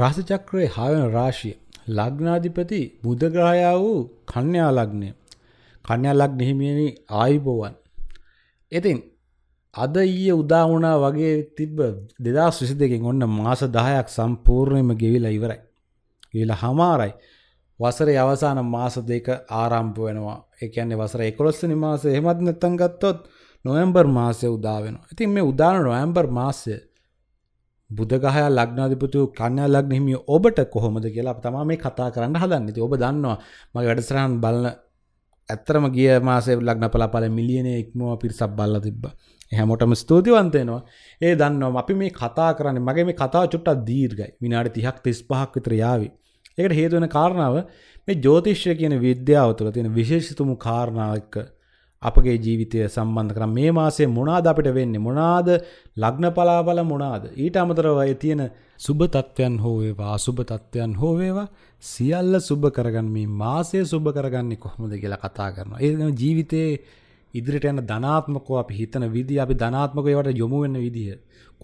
රාශිචක්‍රයේ හයවන රාශිය ලග්නාධිපති බුධග්‍රහයා වූ කන්‍යා ලග්නය. කන්‍යා ලග්න හිමියනි ආයුබෝවන්. ඉතින් අද ඊයේ උදා වුණා වගේ තිබ්බ 2022 න් ඔන්න මාස 10ක් සම්පූර්ණයෙන්ම ගෙවිලා ඉවරයි. ගෙවිලා හමාරයි. වසරේ අවසාන මාස දෙක ආරම්භ වෙනවා. ඒ කියන්නේ වසරේ 11 වෙනි මාසේ එහෙමත් නැත්නම් ගත්තොත් නොවැම්බර් මාසය උදා වෙනවා. ඉතින් මේ උදාන නොවැම්බර් මාසය බුදගහය ලග්නාධිපතු කන්‍යා ලග්න හිමි ඔබට කොහොමද කියලා අප තමා මේ කතා කරන්න හදන්න ඉතින් ඔබ දන්නවා මගේ වැඩසටහන් බලන ඇත්තරම ගිය මාසේ ලග්න පලාපල මිලියන ඉක්මව පිරිසක් බල්ලා තිබ්බා. හැමෝටම ස්තුතිවන්ත වෙනවා. ඒ දන්නවා අපි මේ කතා කරන්නේ මගේ මේ කතාව චුට්ටක් දීර්ඝයි. විනාඩි 30ක් 35ක් විතර යාවි. ඒකට හේතු වෙන කාරණාව මේ ජ්‍යොතිෂය කියන විද්‍යාව තුළ තියෙන විශේෂිතම කාරණාවක් අපගේ ජීවිතය සම්බන්ධ කරම් මේ මාසේ මොනාද අපිට වෙන්නේ මොනාද ලග්න පලාබල මොනාද ඊට අමතරව අය තියෙන සුභ තත්ත්වයන් හෝවේවා සුභ තත්ත්වයන් හෝවේවා සියල්ල සුභ කරගන්න මේ මාසය සුභ කරගන්නේ කොහොමද කියලා කතා කරනවා ඒ ජීවිතයේ ඉදිරිට යන ධනාත්මකව අපි හිතන විදිහ අපි ධනාත්මකව ඒවට යොමු වෙන විදිහ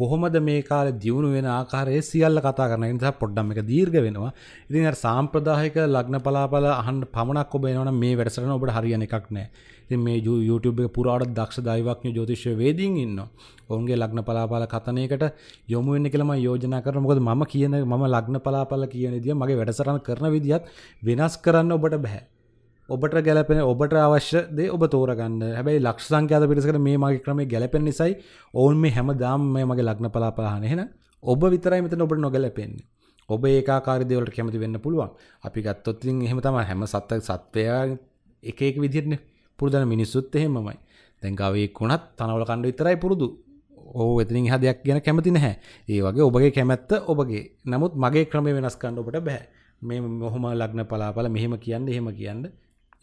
කොහොමද මේ කාලේ දියුණු වෙන ආකාරය සියල්ල කතා කරන ඒ නිසා පොඩ්ඩක් මේක දීර්ඝ වෙනවා. ඉතින් අර සාම්ප්‍රදායික ලග්න පලාපල අහන්න පමණක් ඔබ එනවනම් මේ වැඩසටහන ඔබට හරියන එකක් නෑ. ඉතින් මේ YouTube එක පුරාට දක්ෂ දෛවඥ ජ්‍යොතිෂ වේදීන් ඉන්නවා. ඔවුන්ගේ ලග්න පලාපල කතනයකට යොමු වෙන්න කියලා මම යෝජනා කරනවා. මොකද මම කියන මම ලග්න පලාපල කියන විදිය මගේ වැඩසටහන කරන විදියත් වෙනස් කරන්න ඔබට බෑ. ඔබට ගැලපෙන ඔබට අවශ්‍ය දේ ඔබ තෝරගන්න හැබැයි ලක්ෂ සංඛ්‍යාත පිරිසකට මේ මගේ ක්‍රමේ ගැලපෙන නිසයි ඔවුන් මේ හැමදාම මේ මගේ ලග්න පලාපලාහන එහෙන ඔබ විතරයි මෙතන ඔබට නොගැලපෙන්නේ ඔබ ඒකාකාරී දේවල්ට කැමති වෙන්න පුළුවන් අපි ගත්තොත් ඉතින් එහෙම තමයි හැම සත්ත්ව සත්වයා එක එක විදිහටනේ පුරුදන මිනිස්සුත් එහෙමමයි දැන් ගවයෙක් වුණත් තනවල කන්න විතරයි පුරුදු ඕ එතනින් එහා දෙයක් ගැන කැමති නැහැ ඒ වගේ ඔබගේ කැමැත්ත ඔබගේ නමුත් මගේ ක්‍රමේ වෙනස් කරන්න ඔබට බෑ මේ මොහොම ලග්න පලාපල මෙහෙම කියන්න එහෙම කියන්න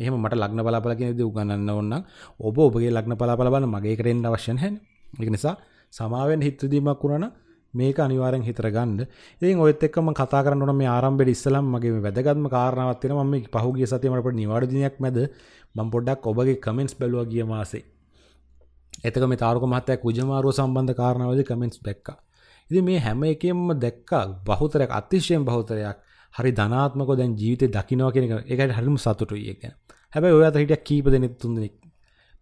එහෙම මට ලග්න බලාපල කියන දේ උගන්වන්න ඕන නම් ඔබ ඔබගේ ලග්න බලාපල බලන්න මගේ එකට එන්න අවශ්‍ය නැහැ නේ. ඒක නිසා සමාවෙන් හිත දීමක් වුණා මේක අනිවාරෙන් හිතර ගන්න ඉතින් ඔයත් එක්කම කතා කරන්න මේ ආරම්භෙට ඉස්සලම් මගේ වැදගත්ම කාරණාවක් තියෙනවා මම මේ පහුගිය සතියේ මට පොඩි නිවාඩු දිනයක් මැද මම පොඩ්ඩක් ඔබගේ කමෙන්ට්ස් බැලුවා ගිය මාසේ එතක මේ තාරක මහත්තයා කුජමාරුව සම්බන්ධ කාරණාවලදී කමෙන්ට්ස් දැක්කා ඉතින් මේ හැම එකෙම දැක්කා බහුතරයක් අතිශයෙන් බහුතරයක් හරි ධනාත්මක දැන් ජීවිත දකිනවා කියෙන එකයි හරිම සතුටු ඒ ගැන හැබැයි ඔය අත හිටියක් කීප දෙනෙ තුන්දෙනෙක්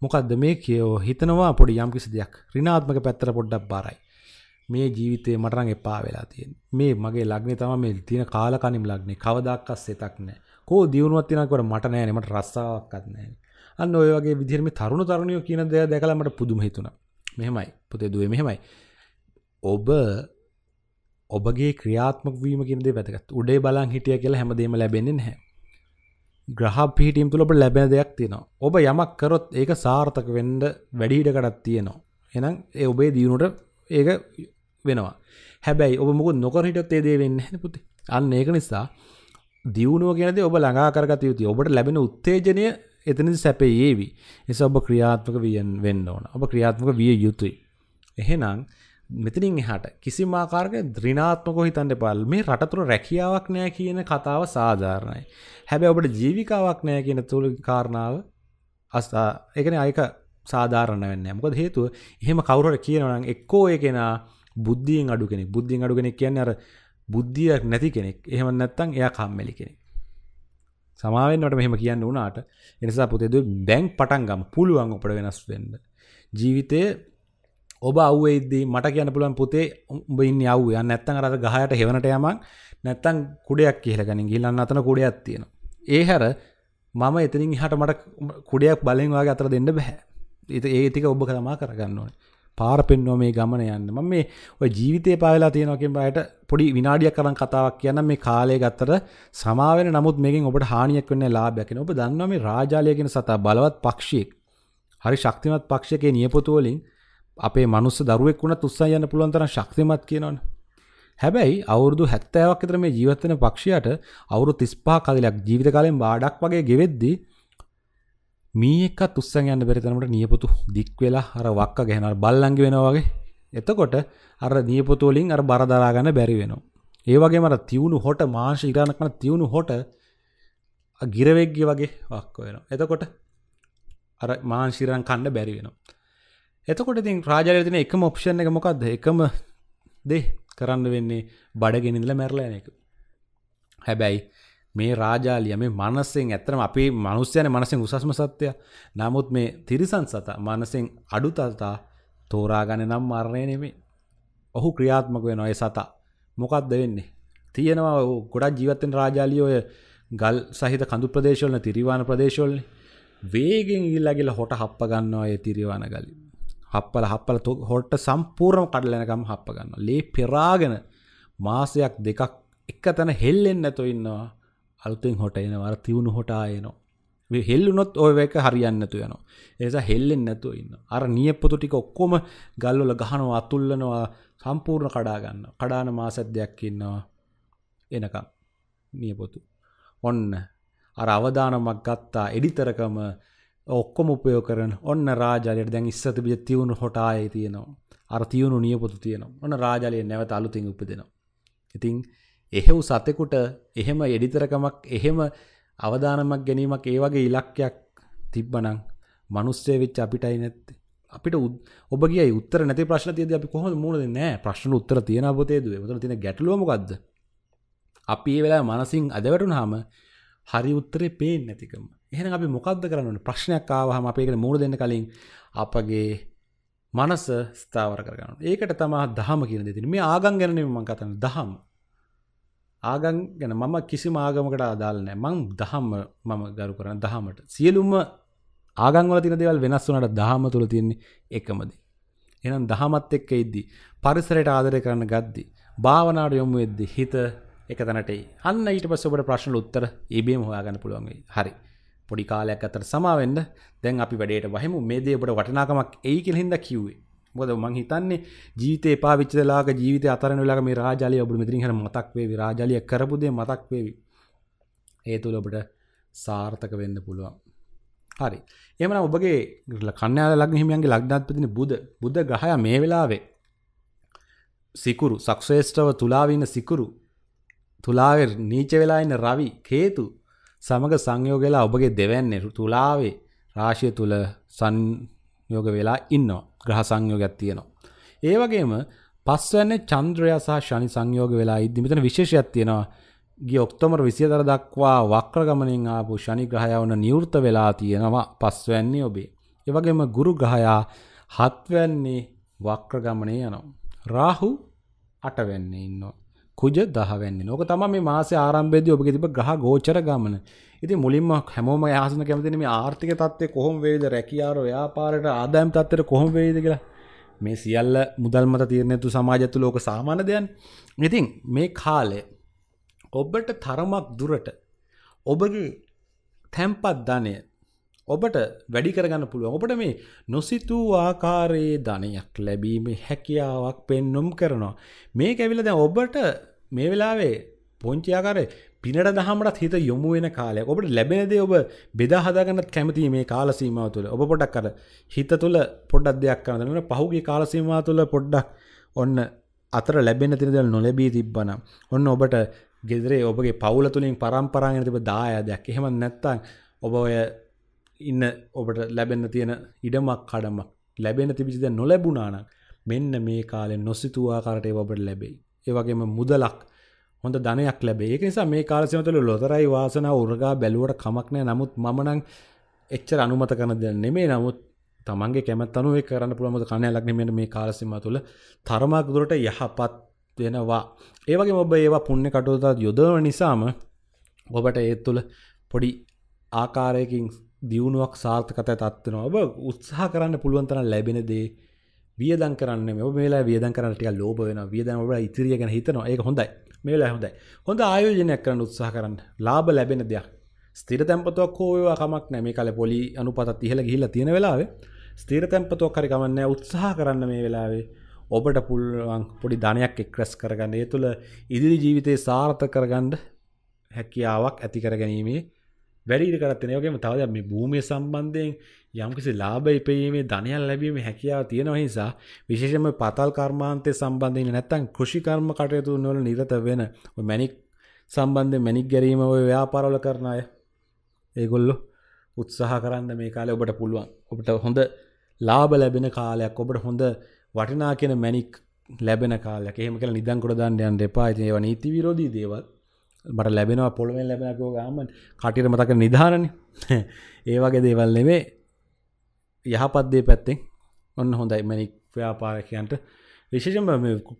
මොකක්ද මේ කියෝ හිතනවා පොඩි යම්කිසි දෙයක් රිනාත්මක පැත්තර පොඩ්ඩක් බාරයි මේ ජීවිතේ මටරං එපා වෙලා තියෙන මේ මගේ ලග්නෙ තම මේ තියෙන කාලකනිම් ලග්නෙ කවදක්කස් සෙතක් නෑ කෝ දියුණුවත් තිනකට මට නෑන මට රස්සාවක්කත් නෑ අන්න ඔය වගේ විදිරම තරුණ තරුණයෝ කියන දෙය දැකලා මට පුදුම හිතුණා මෙහෙමයි පුතේ දුවේ මෙහෙමයි ඔබ ඔබගේ ක්‍රියාත්මක වීමකින්දේ වැදගත් උඩේ බලන් හිටිය කියලා හැමදේම ලැබෙන්නේ නැහැ ග්‍රහ පිහිටීම් තුළ ඔබ ලැබෙන දෙයක් තියෙනවා ඔබ යමක් කරොත් ඒක සාර්ථක වෙන්ඩ වැඩිහිටකටත් තියෙනවා එනම් ඒ ඔබේ දියුණුට ඒක වෙනවා හැබැයි ඔබ මුකු නොකරහිටත් ඒදේ වෙන්න පුති අන්න ඒක නිසා දියුණුව ගැනද ඔබ ළඟා කරගත යුතු ඔබට ලැබෙන උත්තේජනය එතනි සැපේ ඒවි එස ඔබ ක්‍රියාත්මක වියෙන් වෙන්න ඕන ඔබ ක්‍රියාත්මක විය යුතුයි එහෙනම් මෙතනින් එහට කිසිම ආකාරක ද්‍රිනාත්මකෝ හිතන්ට පල් මේ රටතුර රැකියාවක් නෑ කියන කතාව සාධාරණයි. හැබැ ඔබට ජීවිකාවක් නෑ කියන තුළු කාරණාව අස්ථා එකන අයක සාධාරණ වන්න මොකද හේතුව එහෙම කවුරට කියනවනම් එක්කෝ ඒ කෙනා බුද්ධියෙන් අඩු කෙනෙක් බුද්ධියෙන් අඩු කෙනෙක් කියන්න අර බුද්ධියක් නැති කෙනෙක් එහෙම නැත්තං එයා කම්මැලි කෙනෙක් සමාවෙන්ට මෙහම කියන්න වනාට එනිසා පුතේද බැංක් පටන්ගම් පුළුවන් ඔපට වෙනස් වෙන්න ජීවිතය ඔබ අව්වේද්දී මට කියන පුළුවන් පුතේ උඹ ඉන්න අව්ව නැත්තන් අර ගහයට හෙවනට යමක් නැත්තන් කුඩයක් කියල ගනින් ගිල්ලන්න අතන කුඩයක් තියෙන. ඒ හැර මම එතනින් හට මට කුඩයක් බලෙන්වාගේ අතර දෙන්න බැහැ. ඉති ඒතික ඔබ තමා කරගන්න ඕනේ පාර පෙන්නුව මේ ගමන යන්න ම මේ ඔය ජීවිතය පාවෙලා තියෙනකින් බයට පොඩි විනාඩියක් කරන් කතාවක් කියන්න මේ කාලය ගත්තර සමාවෙන නමුත් මේකින් ඔබට හානියක් වන්න ලාබැකෙන ඔබ දන්නම රාජාලයගෙන සතා බලවත් පක්ෂයෙක් හරි ශක්තිමත් පක්ෂකය නියපොතුවලින් අපේ මනුස්ස දරුවෙක් වුණ තුස්සා යන්න පුළුවන්තර ශක්තිමත් කියනවන. හැබැයි අවුරුදු හැත්තෑවක් විතර මේ ජීවත්වන පක්ෂයට අවුරු තිස්පා කදලයක් ජීවිත කාලෙන් බාඩක් වගේ ගෙවෙද්දි මේක තුස්සන් යන්න බෙරිතනට නියපුතු දික්වෙලා අර වක්ක ගැනල් බල්ලංගි වෙනවාගේ එතකොට අර නියපොතුවලින් අර බරදරාගන්න බැරි වෙනවා. ඒ වගේ මර තිවුණු හොට මාංශ ඉරාණක්න තිවුණු හොට ගිරවෙක්ග වගේ වක්ක වෙන. එතකොට අර මාංශිරන් කණ්ඩ බැරි වෙනවා. එතකොට ඉතින් රාජාලයතින එකම ඔප්ෂණ එක මොකක්ද එකම දෙ කරන්න වෙන්නේ බඩගෙනනිල්ල මැරලයන එක හැබැයි මේ රාජාලිය මේ මනස්සෙන් ඇතරම අපි මනුස්්‍යයන මනසින් උසස්ම සත්‍යය නමුත් මේ තිරිසන් සත මනසින් අඩුතල්තා තෝරාගන නම් මරණය නෙමේ ඔහු ක්‍රියාත්මක වෙන ඔය සතා මොකක්ද වෙන්නේ තියෙනවා ගොඩක් ජීවත්තෙන් රාජාලියෝය ගල් සහිත කඳු ප්‍රදේශවලන තිරිවාන ප්‍රදේශවල්ලි වේගෙන් ඉල්ලගිල හොට හප්ප ගන්නවා ඒ තිරිවාන ගලින් හප්පල හප්පල හොට්ට සම්පූර්ණ කඩලනකම් හප්ප ගන්න ලේ පෙරාගෙන මාසයක් දෙකක් එක තැන හෙල්ලෙන් නැතු ඉන්නවා අලුතුන් හොට එනවර තිවුණු හොටායනවා හෙල්ලුනොත් ඔයක හරියන්නතු යනවා ඒසා හෙල්ලෙන් නැතු ඉන්න අර නියපොතු ටික ඔක්කොම ගල්ලොල ගහනවා අතුල්ලනවා සම්පූර්ණ කඩාගන්න කඩාන මාසත් දෙයක් ඉන්නවා එනකම් නියපොතු ඔන්න අර අවධානමක් ගත්තා එඩිතරකම ඔක්කොම උපයෝ කරන ඔන්න රාජලයට දැන් ඉස්ස තිබිය තිවුණු හොටාය තියෙනවා අර තියුණු නියපොතු තියෙනවා ඔන්න රාජලය නැවත අලුතින් උපදෙනවා. ඉතිං එහෙව් සතෙකුට එහෙම එඩිතරකමක් එහෙම අවධානමක් ගැනීමක් ඒ වගේ ඉලක්කයක් තිබ්බනං මනුස්සේ වෙච්ච අපිටයි නැත්ත අපිට ඔබගේ උත්තර නැති ප්‍රශ්න තියද අපි කොහොම මුලද නෑ ප්‍රශ්න උත්තර තියෙන පොතේද ත තින ගැටලුවමකක්ද අපි ඒ වෙලා මනසින් අදවැටුනාම හරි උත්තරේ පේෙන් නැතිකම එහෙන අපි මොකක්ද කරන්න ප්‍රශ්නයක් ආවහම අපේකට මූුණ දෙන්න කලින් අපගේ මනස ස්ථාවර කරගන්න ඒකට තමා දහම කියන දෙතින මේ ආගන් ගැනීම මං කතන දහම් ආගන් ගැන මම කිසි ආගමකට අදාලනෑ මං දහම්ම මම ගරු කරන දහමට සියලුම ආගංවල තින දෙවල් වෙනස් වනට දහම තුළ තියන්නේ එකමදී. එනම් දහමත් එක්ක ඉද්දී. පරිසරයට ආදරය කරන්න ගද්දි. භාවනාට යොමු වෙද්දි හිත එක තැනටයි අන්න ඊට පස්ස ඔබට ප්‍රශ්න උත්තර ඒබේම e හොයාගන්න පුළුවන්ගේ හරි පොඩි කාලයක් අතර සමාවෙන්ද දැන් අපි වැඩේට වහම මේ දේ ඔබට වටනාකමක් ඒ කෙහින්ද කිව්වේ මොද මං හිතන්නේ ජීවිතේ පාවිච්චලාක ජීවිත අතරන වෙලා මේ රාජලිය ඔබට මෙතිරිහර මතක්වේ රාජලිය කරපුදේ මතක්වේවි ඒ තුළ ඔබට සාර්ථක වෙන්න පුළුවන් හරි එමන ඔබගේ කන්‍යාල ලග හිමියන්ගේ ලක්්නාත්පතින බුද බුද ගහය මේ වෙලාවේ සිකුරු සක්ෂේෂ්ටව තුලාවන්න සිකුරු තුලාවේ නීච වෙලා ඉන්න රවි කේතු සමග සංයෝගයලා ඔබගේ දෙවැන්නේ තුලාවේ රාශිය තුල සංයෝග වෙලා ඉන්නවා. ග්‍රහ සංයෝගයක් තියෙනවා. ඒ වගේම පස්වැන්නේ චන්ද්‍රයා සහ ශනි සංයෝග වෙලා ඉද්දි මෙතන විශේෂයක් තියෙනවා. ගිය ඔක්තෝබර් 24 දක්වා වක්‍ර ගමනින් ආපු ශනි ග්‍රහයා වුණ නිවෘත වෙලා තියෙනවා පස්වැන්නේ ඔබේ. ඒ වගේම ගුරු ග්‍රහයා හත්වැන්නේ වක්‍ර ගමනේ යනවා. රාහු අටවැන්නේ ඉන්නවා. කුජ දහවැන්න නෝක තම මේ මාස ආරම්භේද ඔබ තිබ ග්‍රහ ගෝචර ගමන ඉති මුලින්ම හැමෝම යාසන කැමතින මේ ආර්ථික තත්වය කොහොම වේද රැකියාර ්‍යාපාරට ආදායම් තත්තර කොහොම වේද කියලා මේ සියල්ල මුදල්මත තිරණයතු සමාජතු ලෝක සාමාන දෙයන් ඉතින් මේ කාලය ඔබට තරමක් දුරට ඔබගේ තැම්පත් ධනය ඔබට වැඩි කරගන්න පුළුව ඔබට මේ නොසිතූ ආකාරයේ ධනයක් ලැබීම හැකියාවක් පෙන්නුම් කරනවා මේ ඇවිල දැ ඔබට මේ වෙලාවේ පොංචයාකාර පිනට දහමටත් හිත යොමු වෙන කාලය ඔබට ලැබෙනදේ ඔබ බෙදා හදාගන්නත් කැමති මේ කාලසීමාව තුළ ඔබ පොඩක් කර හිත තුළ පොඩ්ඩක් දෙයක් කරන්න පහුගේ කාලසීමාව තුළ පොඩ්ඩක් ඔන්න අතර ලැබෙන තිනදල් නොලැබී තිබ්බන ඔන්න ඔබට ගෙදරේ ඔබගේ පවුල තුළින් පරම්පරාගෙන තිබ දායාදයක් එහෙම නැත්තං ඔබ ඔය ඉන්න ඔබට ලැබෙන්න තියෙන ඉඩමක් කඩමක් ලැබෙන තිබිසිද නොලැබුණානක් මෙන්න මේ කාලෙ නොසිතුවා කරටේ ඔබට ලැබෙයි ඒවගේම මුදලක් හොඳ ධනයක් ලැබේ ඒක නිසා මේ කාලසිමතුළ ලොතරයි වාසන උරගා බැලුවට කමක්නෑ නමුත් මනං එච්චර අනුමත කන දෙන්න නෙමේ නමුත් තමන්ගේ කැමත්තනුව කරන්න පුළුවමද කණයලක් නෙමට මේ කාලසිම තුළ තරමක් දුරට යහපත් වෙනවා ඒවගේ ඔබ ඒවා පුුණ්‍ය කටුතාත් යොදව නිසාම ඔබට ඒත් තුළ පොඩි ආකාරයකින් දියුණුවක් සාර්ථකත තත්වන ඔබ උත්සාහ කරන්න පුළුවන්තන ලැබෙන දේ වියදන් කරන්න මේලා වියදන් කරට ලෝබ වෙන වියදන් ඔබ ඉතිරිය ගැන හිතනවා ඒක හොඳයි මේලා හොඳයි හොඳ ආයෝජනයක් කරන්න උත්සාහ කරන්න ලාබ ලැබෙන දෙයක් ස්තිර තැම්පතුවක් හෝවා කමක් නෑ මේ කල පොලි අනුපතත් ඉහල ගිහිල්ල තියෙන වෙලාව ස්තීර තැම්පතුවක් කරි ගමන්න උත්සාහ කරන්න මේ වෙලාවේ ඔබට පුළුවන් පොඩි ධනයක් එක්රැස් කරගන්න ඒ තුළ ඉදිරි ජීවිතයේ සාර්ථ කරගණ්ඩ හැකියාවක් ඇතිකර ගැනීමේ වැඩිරි කරත්නයෝගේම තවද මේ භූමය සම්බන්ධයෙන් යම්කිසි ලාබ ඉපීමේ ධනයන් ලැබීම හැකියාව තියෙන නිසා විශේෂම පතල් කර්මාන්තය සම්බන්ධයෙන් නැත්තන් කෘෂිකර්ම කටයුතු නොල නිරත වෙන මැනික් සම්බන්ධ මැනික් ගැරීම ඔය ව්‍යාපාරවල කරන අය ඒගොල්ලො උත්සාහ කරන්න මේ කාලය ඔබට පුළුවන් ඔබට හොඳ ලාබ ලැබෙන කාලයක් ඔබට හොඳ වටිනා කියෙන මැනික් ලැබෙන කාලයක් එහෙම කළ නිදංකොට දන්නයන් දෙපා ඒව නීති විරෝධී දේවල් මට ලැබෙනවා පොළොමෙන් ලැබෙනකෝ ගාමන් කටිර මතක නිධාරණ ඒවගේ දේවල් නෙවේ යහපත්දේ පැත්තෙන් ඔන්න හොඳයි මැනික් ව්‍යාපාරකයන්ට විශේෂම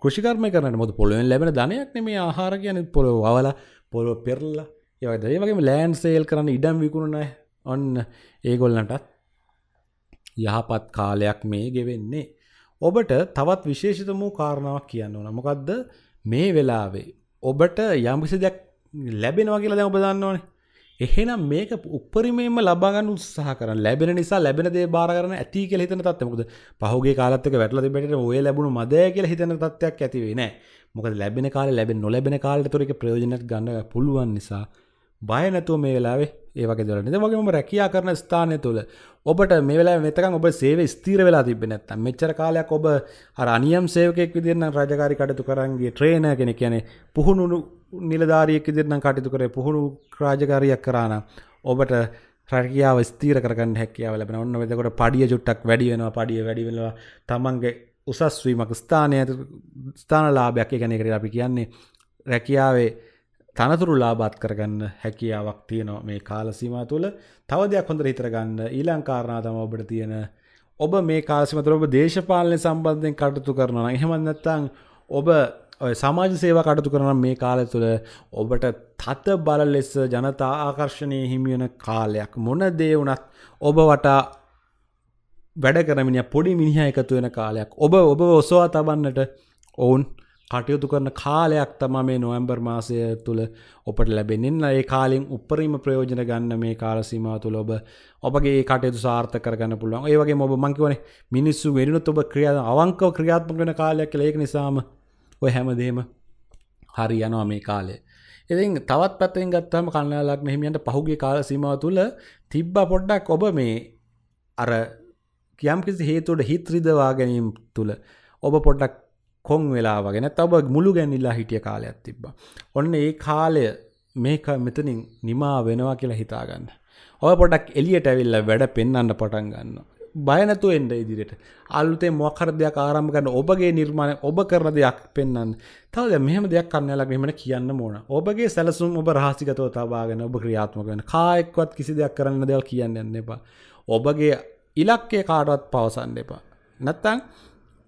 කෘෂිකර්ම කරන්න මොද පොලොෙන් ලැබෙන ධනයක් මේ ආහාර කියන පොලො අවල පොලො පෙරල්ලා යවද ඒ වගේ ලෑන් සේල් කරන්න ඉඩම් විකුණනයි ඔන්න ඒගොල්ලන්ටත් යහපත් කාලයක් මේ ගෙවෙන්නේ ඔබට තවත් විශේෂිත වූ කාරණාවක් කියන්න ඕන මොකක්ද මේ වෙලාවේ ඔබට යම්කිසි දෙයක් ලැබෙනවා කියලා දැන් ඔබ දන්නවනේ එහෙනම් මේක උපරිමේම ලබාගන්න උත්සාහ කරන ලැබෙන නිසා ලැබෙන දේ බාර ගන්න ඇති කියලා හිතන තත්ත්වය මොකද පහුගිය කාලත් එක වැටලා තිබෙන විට ඔය ලැබුණු මදය කියලා හිතන තත්ත්වයක් ඇති වෙන්නේ නැහැ. මොකද ලැබෙන කාලේ ලැබෙන නොලැබෙන කාලේතර එක ප්‍රයෝජනයක් ගන්න පුළුවන් නිසා බය නැතුව මේ වෙලාවේ ඒවගේ දරන වගේම රැකයා කරන ස්ථානය තුළ ඔබට මේලා මෙතක ඔබ සේව ස්තීර වෙලා තිබෙන ඇත්තම් මෙච්චර කාලයක් ඔබ අනියම් සේවකෙක් විදිරන්න රජකාරි කටතු කරන්ගේ ට්‍රේන කෙන කියනෙ පුහුණුණු නිලධාරියෙක් ඉදිරන්න කටයුතු කරේ පුහුණු රාජකාරයක් කරාන ඔබට රැකියාව ස්තීර කරන්න හැකියාව ලැබෙන ඔන්න වෙදකොට පඩිය ජුට්ටක් වැඩි වෙනවා පඩිය වැඩිවෙනවා තමන්ගේ උසස්වීමක් ස්ථානය ස්ථානලාභයක් ගැනෙකර අපි කියන්නේ රැකියාවේ තනතුරු ලාබාත් කරගන්න හැකියාවක් තියෙනවා මේ කාලසීම තුළ තව දෙයක් හොඳ හිතරගන්න ඊලංකාරණා තම ඔබට තියෙන ඔබ මේ කාසිමතර ඔබ දේශපාලනය සම්බන්ධයෙන් කටතු කරනවා එහෙමත් නැත්තං ඔබ සමාජ සේවා කටතු කරන මේ කාලය තුළ ඔබට තත බල ලෙස ජනතා ආකර්ශණය හිමියන කාලයක් මොන දේවුනත් ඔබ වටා වැඩ කරමිනි පොඩි මිනිහ එකතු වෙන කාලයක් ඔබ ඔබ ඔසවා තබන්නට ඔවුන් කටයුතු කරන කාලයක් තමා මේ නොවම්බර් මාසය තුළ ඔපට ලැබෙනෙන්න ඒ කාලින් උපරීම ප්‍රයෝජන ගන්න මේ කාලසීම තුළ ඔබ ඔබගේ කටයුතු සාර්ථ කරගන්න පුළුවන් ඒවගේ ඔබ මංකිවන මිනිස්සු වෙනුත් ඔබ ක්‍රියාද අවංකව ක්‍රියාත්මක වෙන කාලයක් ලේක නිසාම ඔය හැමදේම හරි යනවා මේ කාලය ඉතින් තවත් පැත්තෙන් ගත්තම කන්නාලක් මෙහිමියන්ට පහුගේ කාලසීම තුළ තිබ්බ පොඩ්ඩක් ඔබ මේ අර කියම් කිසි හේතුවට හිත්‍රිදවා ගැනීම් තුළ ඔබ පොඩ්ඩක් කොන් වෙලා වගෙන තව මුළු ගැනිල්ලා හිටිය කාලයක් තිබ්බා. ඔන්න ඒ කාලය මේක මෙතනින් නිමා වෙනවා කියලා හිතාගන්න. ඔය පොඩක් එලියට ඇවිල්ල වැඩ පෙන්න්න පටන් ගන්න. බයනතු එන්ඩ ඉදිරියට අල්ුතේ මොකර දෙයක් ආරම්ම කරන්න ඔබගේ නිර්මාණය ඔබ කරන දෙයක් පෙන්න්න තවද මෙහම දෙයක් කන්නලක් මෙමට කියන්න මෝන ඔබගේ සැලසුම් ඔබ රහසිකතව තබාගෙන ඔබ ක්‍රියාත්මකෙන කායෙක්වත් කිසි දෙයක් කරන්න දෙයක් කියන්න එන්න එපා ඔබගේ ඉලක්කේ කාටවත් පවසන්න එපා නැත්තං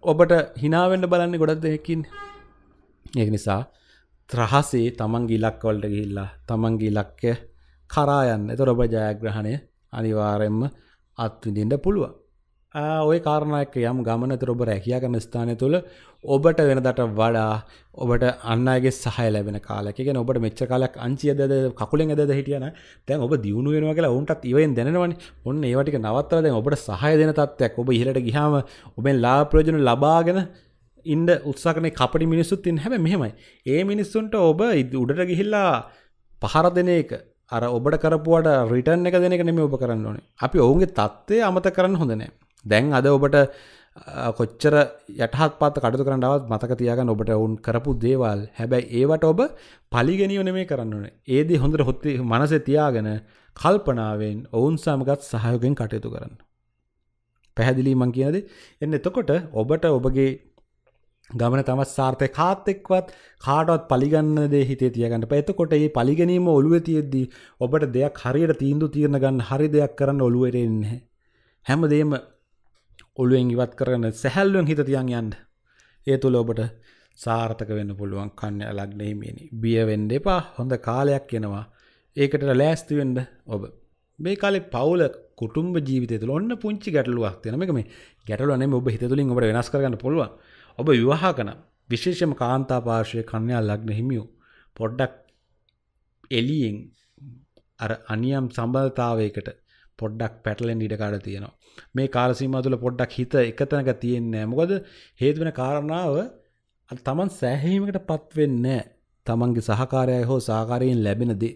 ඔබට හිනාවෙන්ඩ බලන්න ගොඩක් දෙයකින් ඒ නිසා ත්‍රහසේ තමන්ගේ ඉලක්වලට ගිල්ලා තමන්ගේ ඉලක්ක කරායන්න එත ඔබ ජයග්‍රහණය අනිවාරෙන්ම අත්විඳින්ට පුළුවන් ඔය කාරණයක් යම් ගමනතර ඔබ රැකයා කරන ස්ථානය තුළ ඔබට වෙනදට වඩා ඔබට අන්නගේ සහය ලැබෙන කාලක ගෙන ඔබට මෙච්ච කාලක් අංචියද කකුලෙන් ඇද හිටියන තැන් ඔබ දියුණු වෙනවා කියලා ඔුන්ටත් ඉවෙන් දෙනවන ඔන්න ඒවටික නවත්තලද ඔබට සහය දෙන තත්වයක් ඔබ හිලට ගිහාම ඔබෙන් ලාප්‍රෝජන ලබාගෙන ඉන්ඩ උත්සාකන කපටි මිනිස්සුත් ඉන් හැබ මෙහෙමයි ඒ මිනිස්සුන්ට ඔබ උඩට ගිහිල්ලා පහර දෙන එක අර ඔබට කරපුවට රිටන් එක දෙනෙක නෙම ඔබ කරන්න ඕනේ අපි ඔවුන්ගේ තත්ත්වය අමත කරන්න හොඳනෑ දැන් අද ඔබට කොච්චර යටහත් පත් කටතු කරන්නවත් මතක තියාගන්න ඔබට ඔවුන් කරපු දේවල් හැබැයි ඒවට ඔබ පලිගෙනියන මේ කරන්නන ඒද හොඳට හොත්තේ මනස තියාගෙන කල්පනාවෙන් ඔවුන් සමගත් සහයෝගෙන් කටයුතු කරන්න. පැහැදිලි මං කියනද එන්න එතකොට ඔබට ඔබගේ ගමන තමත් සාර්ථය කාත්තෙක්වත් කාටවත් පලිගන්න දේ හිතේ තියගන්න පැතකොට ඒ පලිගැනීම ඔළුව තියෙද්දී ඔබට දෙයක් හරියට තීන්දු තීරණ ගන්න හරි දෙයක් කරන්න ඔළුවරෙන්නේ හැම දේම ඔළුවෙන් ඉවත් කරන සැහැල්ලුවෙන් හිත තියන් යන්න ඒ තුළ ඔබට සාර්ථක වෙන්න පුළුවන් කන්න ලක්නෙහිමියනි බියවෙන්ඩ එපා හොඳ කාලයක් කියෙනවා ඒකට ලෑස්තිවෙන්ඩ ඔබ මේ කාලේ පවුල කුටුම් ජීවිතතුල ඔන්න පුංචි ගැටලුවක් තිනක මේ ගැටලුවනේ ඔබ හිතුලින් ඔබට වෙනස් කරන්න පුළුව ඔබ විවාහ කන විශේෂම කාන්තා පාර්ශය කන්නයා ලක්න හිමියෝ පොඩ්ඩක් එලියෙන් අර අනියම් සම්බධතාවයකට පොඩ්ඩක් පැටලෙන් ඉඩකාඩ තියෙනවා මේ කාලසිම තුළ පොඩ්ඩක් හිත එකතනක තියෙන්නේ මොකද හේතුවෙන කාරණාව තමන් සෑහීමකට පත්වෙන්න තමන්ගේ සහකාරය හෝ සාකාරයෙන් ලැබෙනදේ.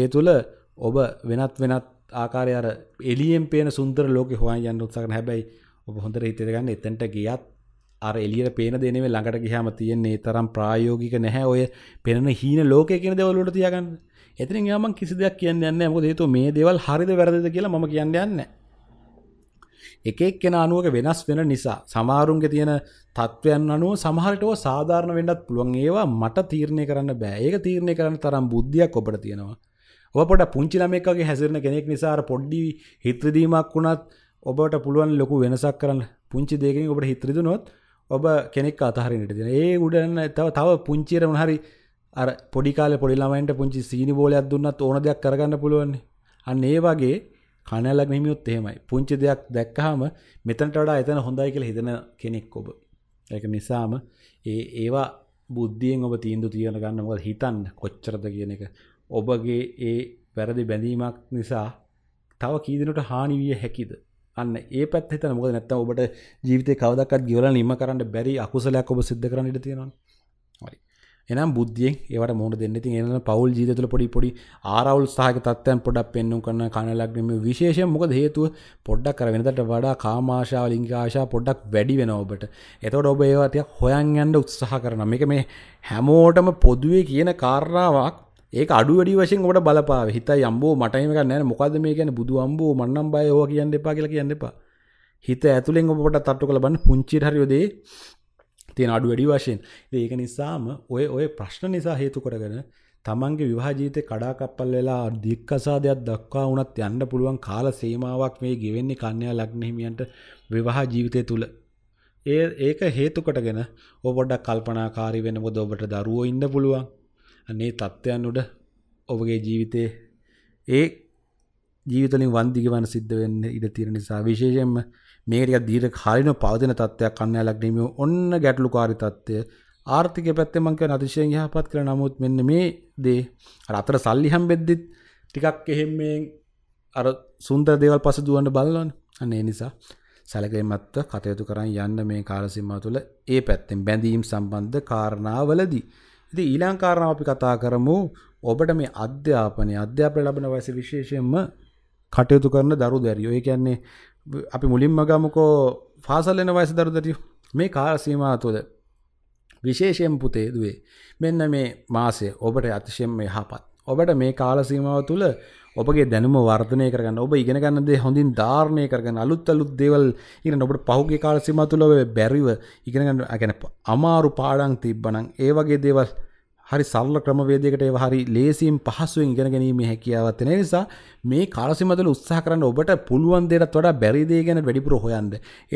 ඒ තුළ ඔබ වෙනත් වෙනත් ආකාරය අර එලියෙන් පේන සුන්දර ලෝක හොයන් යන්න උත්සාහන හැබැයි ඔබ හොඳට හිතගන්න එතැන්ට ගියත් අර එලියට පේන දෙනේ ළඟට ගිහම තියෙන්නේ තරම් ප්‍රායෝගික නැහැ ඔය පෙනෙන හීන ලෝකය කියන දෙවල්ලට තියාගන්න එතින් යමන් කිසි දෙයක් කියන්න යන්න මොකද හේතුව මේ දේවල් හරිද වැරදිද කියලා මම කියන්න යන්නේ නැහැ එකෙක් කෙන අනුවක වෙනස් වෙන නිසා සමාරුන්ගේ තියෙන තත්ත්වයන් අනුව සමහරටව සාධාරණ වෙන්නත් පුළුවන් ඒවා මට තීරණය කරන්න බෑ ඒක තීරණය කරන්න තරම් බුද්ධියක් ඔබට තියෙනවා ඔබට පුංචි ළමෙක්ගේ හැසිරෙන කෙනෙක් නිසා පොඩ්ඩි හිත්‍රදීමක් වුණත් ඔබට පුළුවන් ලොකු වෙනසක් කරන්න පුංචි දෙකෙන් ඔබට හිත්‍රදුනොත් ඔබ කෙනෙක් අතහරින්නට දෙන ඒ උඩන්න තව තව පුංචිර මහරි අර පොඩිකාල පොඩිලාමයින්ට පුංචි සීනි බෝලයක් දුන්නත් ඕන දෙයක් කරගන්න පුළුවන් අන්න ඒ වගේ කනලක් නහිමියොත් එහෙමයි පුංචි දෙයක් දැක්කහම මෙතනට වඩා එතන හොඳයි කියලා හිතන කෙනෙක් ඔබ ඒක නිසාම ඒ ඒවා බුද්ධියෙන් ඔබ තීන්දු තියෙන ගන්න මොකද හිතන්න කොච්චරද කියන එක ඔබගේ ඒ වැරදි බැඳීමක් නිසා තව කී දිනකට හානි විය හැකිද අන්න ඒ පැත්ත හිතන මොකද නැත්තම් ඔබට ජීවිතේ කවදාවත් ගෙවලා නිම කරන්න බැරි අකුසලයක් ඔබ සිද්ධ කරන්න ඉඩ තියෙනවා හරි එනම් බුද්ධියෙන් ඒවට මුහුණ දෙන්න. ඉතින් එන පෞල් ජීවිතය තුළ පොඩි පොඩි ආරවුල් සහගත තත්ත්වයන් පොඩ්ඩක් පෙන්වන්න කරන කන ලග්නෙම විශේෂයෙන් මොකද හේතුව පොඩ්ඩක් කර වෙනදට වඩා කාම ආශාව ලිංගික ආශාව පොඩ්ඩක් වැඩි වෙනවා ඔබට. එතකොට ඔබ ඒවා ටික හොයන් යන්න උත්සාහ කරනවා. මේක මේ හැමෝටම පොදුවේ කියන කාරණාවක් ඒක අඩු වැඩි වශයෙන් ඔබට බලපාව හිත යම්බෝ මටයිමක නෑ මොකද මේ ගැන බුදු අම්බෝ මන්නම් බය හෝ කියන්න එපා කියලා කියන්න එපා හිත ඇතුළෙන් ඔබට තට්ටු කළ බන්න පුංචිට හරියෝදේ තියෙන අඩු වැඩි වශයෙන් ඒක නිසාම ඔය ඔය ප්‍රශ්න නිසා හේතු කරගෙන තමන්ගේ විවාජීතය කඩාකප්පල් වෙලා දික්කසාදයක් දක්වා වනත් යන්න පුළුවන් කාල සේමාවක් මේ ගෙවෙන්නේ කන්‍යා ලක්නෙහිමියන්ට විවාහ ජීවිතය තුළ ඒ ඒක හේතු කොටගෙන ඔබොඩක් කල්පනාකාරි වෙන බොද ඔබට දරුවෝ ඉන්න පුළුවන් අන්නේ තත්ත්වයන් උඩ ඔබගේ ජීවිතයේ ඒ ජීවිතලින් වන්දිගවන සිද්ධ වෙන්න ඉඩ තියෙන නිසා විශේෂයෙන්ම මේකටික දීර කාලින පවතින තත්ත්වයක් අන්නෑලක් නෙමේ ඔන්න ගැටලුකාරී තත්ත්වය ආර්ථික පැත්තෙන් මං කියන අතිශයින් යහපත් කියලා නමුත් මෙන්න මේ දේ අර අතර සල්ලි හම්බෙද්දිත් ටිකක් එහෙම මේ අර සුන්දර දේවල් පස්සේ දුවන්න බලනවනේ අනේ නිසා සැලකීමත්ව කටයුතු කරන් යන්න මේ කාලසීමාව තුළ ඒ පැත්තෙන් බැඳීම් සම්බන්ධ කාරණාවලදී. ඉතින් ඊළඟ කාරණාව අපි කතා කරමු ඔබට මේ අධ්‍යාපනය අධ්‍යාපන ලැබෙන වයස විශේෂයෙන්ම කටයුතු කරන දරු දැරියෝ. ඒ කියන්නේ අපි මුලින්ම ගමකෝ පාසල්ලන වයස දරුදටිය මේ කාරසීම තුළ විශේෂයෙන් පුතේ දුවේ මෙන්න මේ මාසය ඔබට අතිශයෙන් යහපත් ඔබට මේ කාලසීමාව තුළ ඔබගේ දැනුම වර්ධනය කරගන්න ඔබ ඉගෙන ගන්න දේ හොඳින් ධාරණය කරගන්න අලුත් අලුත් දේවල් ඉගෙන ඔබට පහුගිය කාලසීමාව තුළ බැරිව ඉගෙන ගන්න يعني අමාරු පාඩම් තිබ්බනම් ඒ වගේ දේවල් හරි සරල ක්‍රමවේදයකට ඒව හරි ලේසියෙන් පහසුවෙන් ඉගෙන ගැනීමේ හැකියාවක් තියෙන නිසා මේ කාලසීමතුල උත්සාහ කරන්න ඔබට පුළුවන් දේටත් වඩා බැරි දේ ගැන වැඩිපුර හොයන්න.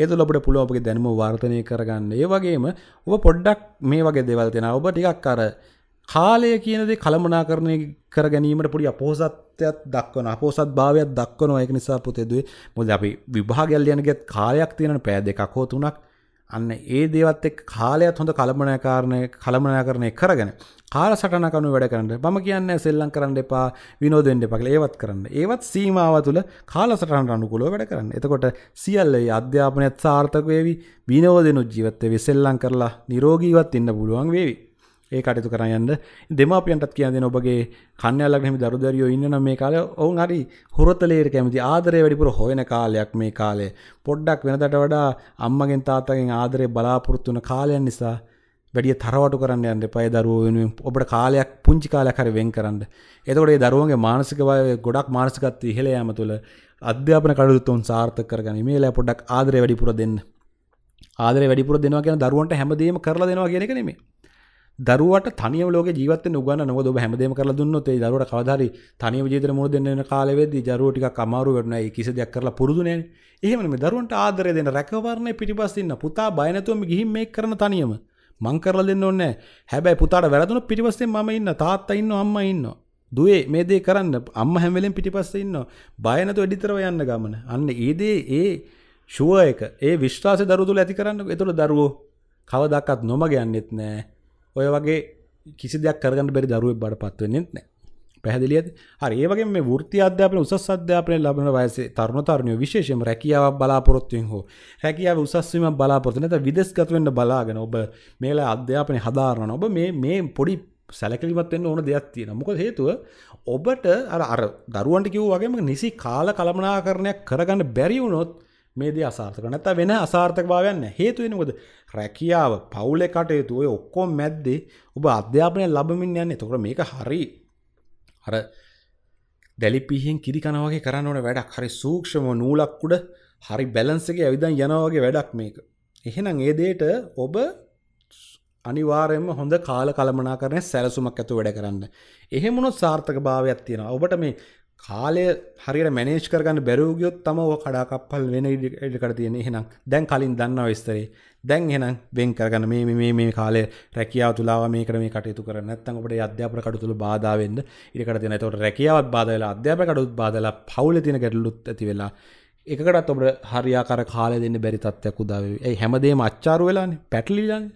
ඒ තුළ ඔබට පුළුවන් ඔබගේ දැනුම වර්ධනය කරගන්න. ඒ වගේම ඔබ පොඩ්ඩක් මේ වගේ දේවල් තියෙනවා. ඔබ ටිකක් අර කාලය කියනද කළමනාකරණය කර ගැනීමට පොඩි අපෝසත්යත් දක්වන අපෝසත් භාවයක් දක්වනවා ඒක නිසා පුතෙදුවේ මොද අපි විභාගැල්ලියනගෙත් කාලයක් තියෙන පෑ දෙකක් හෝ තුනක් අන්න ඒ දේවත් එක්ක කාලයත් හොඳ කලබනාකාරණය කලබනාකරණය කරගෙන කාලසටහන කනුව වැඩ කරන්න මම කියන්නේ සෙල්ලම් කරන්න එපා විනෝද වෙන්න එපා කියලා ඒවත් කරන්න. ඒවත් සීමාව තුළ කාලසටහනට අනුකූලව වැඩ කරන්න. එතකොට සියල්ල ඒ අධ්‍යාපනයත් සාර්ථක වේවි. විනෝදිනු ජීවිතේ විසෙල්ලම් කරලා නිරෝගීවත් ඉන්න පුළුවන් වේවි. ඒ කටයුතු කරයන්න දෙමාපියන්ටත් කියද ඔබගේ කන්නයලක් හෙම දරුදරියෝ ඉන්න මේ කාල ඔවුන් හරි හොරතලේර කැමති ආදරය වැඩිපුර හොයන කාලයක් මේ කාලේ පොඩ්ඩක් වෙනතට වඩා අම්මගෙන් තාත්තගෙන් ආදරය බලාපොරොත්තුන කාලයන් නිසා වැඩිය තරවටු කරන්න යන්න පය දරුවෝ වෙනුවෙන් ඔබට කාලයක් පුංචි කාලයක් හරි වෙන් කරන්න. එතකොට ඒ දරුවන්ගේ මානසික බය ගොඩක් මානසිකත්ව ඉහළ යාම තුළ අධ්‍යාපන කටයුතු උන් සාර්ථක කරගන්න. මේ ලෑ පොඩ්ඩක් ආදරය වැඩිපුර දෙන්න. ආදරය වැඩිපුර දෙනවා කියන දරුවන්ට හැමදේම කරලා දෙනවා කියන එක නෙමෙයි. දරුවට තනියම ලෝකේ ජීවත් වෙන්න උගන්න නෝද ඔබ හැමදේම කරලා දුන්නොත් ඒ දරුවට කවදාහරි තනියම ජීවිතේ මුණ දෙන්න වෙන කාලෙවෙදී දරුවෝ ටිකක් අමාරු වෙනවා ඒ කිසි දෙයක් කරලා පුරුදු නැහැනේ. එහෙමනේ මේ දරුවන්ට ආදරය දෙන්න රැකවරණය පිටිපස්ස ඉන්න පුතා බය නැතුවම ගිහින් මේක කරන තනියම. මං කරලා දෙන්න ඕනේ හැබැයි පුතාට වැරදුනොත් පිටිපස්සෙන් මම ඉන්න තාත්තා ඉන්නවා අම්මා ඉන්නවා. දුවේ මේ දේ කරන්න අම්මා හැම වෙලෙම පිටිපස්සේ ඉන්නවා. බය නැතුව එඩිතරව යන්න ගමන. අන්න ඒ දේ ඒ ෂුවර් එක ඒ විශ්වාසය දරුවෝ තුළ ඇති කරන්න. ඒතකොට දරුවෝ කවදාකවත් නොමග යන්නෙත් නෑ. ඔය වගේ කිසි දෙයක් කරගන්න බැරි දරුවෙක් බඩ පත්වෙන්නෙත් නෑ පැහදිලියද හරි ඒ වගේ මේ වෘත්ති අධ්‍යාපන උසස් අධ්‍යාපනය ලබන වයසේ තරුණ තරුණියෝ විශේෂයෙන්ම රැකියාවක් බලාපොරොත්තුෙන් හෝ රැකියාව උසස් වීමක් බලාපොරොත්තු නැත්නම් විදේශගත වෙන්න බලාගෙන ඔබ මේලා අධ්‍යාපනය හදාරනවා ඔබ මේ මේ පොඩි සැලකිලිමත් වෙන්න ඕන දෙයක් තියෙනවා. මොකද හේතුව ඔබට අර අර දරුවන්ට කිව්වා වගේම නිසි කාල කළමනාකරණයක් කරගන්න බැරි වුණොත් මේ දේ අසාර්ථක. නැත්නම් වෙන අසාර්ථකභාවයක් නැහැ. හේතුව වෙන්නේ මොකද? රැකියාව පවුලේ කටයුතු ඔය ඔක්කොම මැද්දේ ඔබ අධ්‍යාපනය ලැබමින් යන්නේ. එතකොට මේක හරි අර දැලි පිහින් කිරි කනවා වගේ කරන්න ඕන වැඩක්. හරි සූක්ෂම නූලක් උඩ හරි බැලන්ස් එකේ ඇවිදන් යනවා වගේ වැඩක් මේක. එහෙනම් ඒ දෙයට ඔබ අනිවාරයෙන්ම හොඳ කාල කළමනාකරණය සැලසුමක් ඇතුව වැඩ කරන්න. එහෙම උනොත් සාර්ථකභාවයක් තියෙනවා. ඔබට මේ කාලය හරියට මැනේජ් කරගන්න බැරවගයොත් තම ඕ කඩාකප්පල් වෙන ඉඩකට තියෙන එහෙනම් දැන් කලින් දන්න විස්තරේ දැන් එහෙනම් වෙන් කරගන්න මේ මේ මේ කාලේ රැකියාව තුලාව මේ කරම මේ කටයුතු කරන්න නැත්නම් ඔබට අධ්‍යාපන කටයුතු තුල බාධා වෙන්න ඉඩකට තියෙන. ඒතකොට රැකියාවත් බාධා වෙලා අධ්‍යාපන කටයුතුත් බාධා වෙලා පවුලේ තියෙන ගැටලුත් ඇති වෙලා එකකටත් ඔබට හරියාකාර කාලය දෙන්න බැරි තත්ත්වයක් උදා වෙයි. ඒ හැමදේම අච්චාරු වෙලානේ පැටලිලානේ.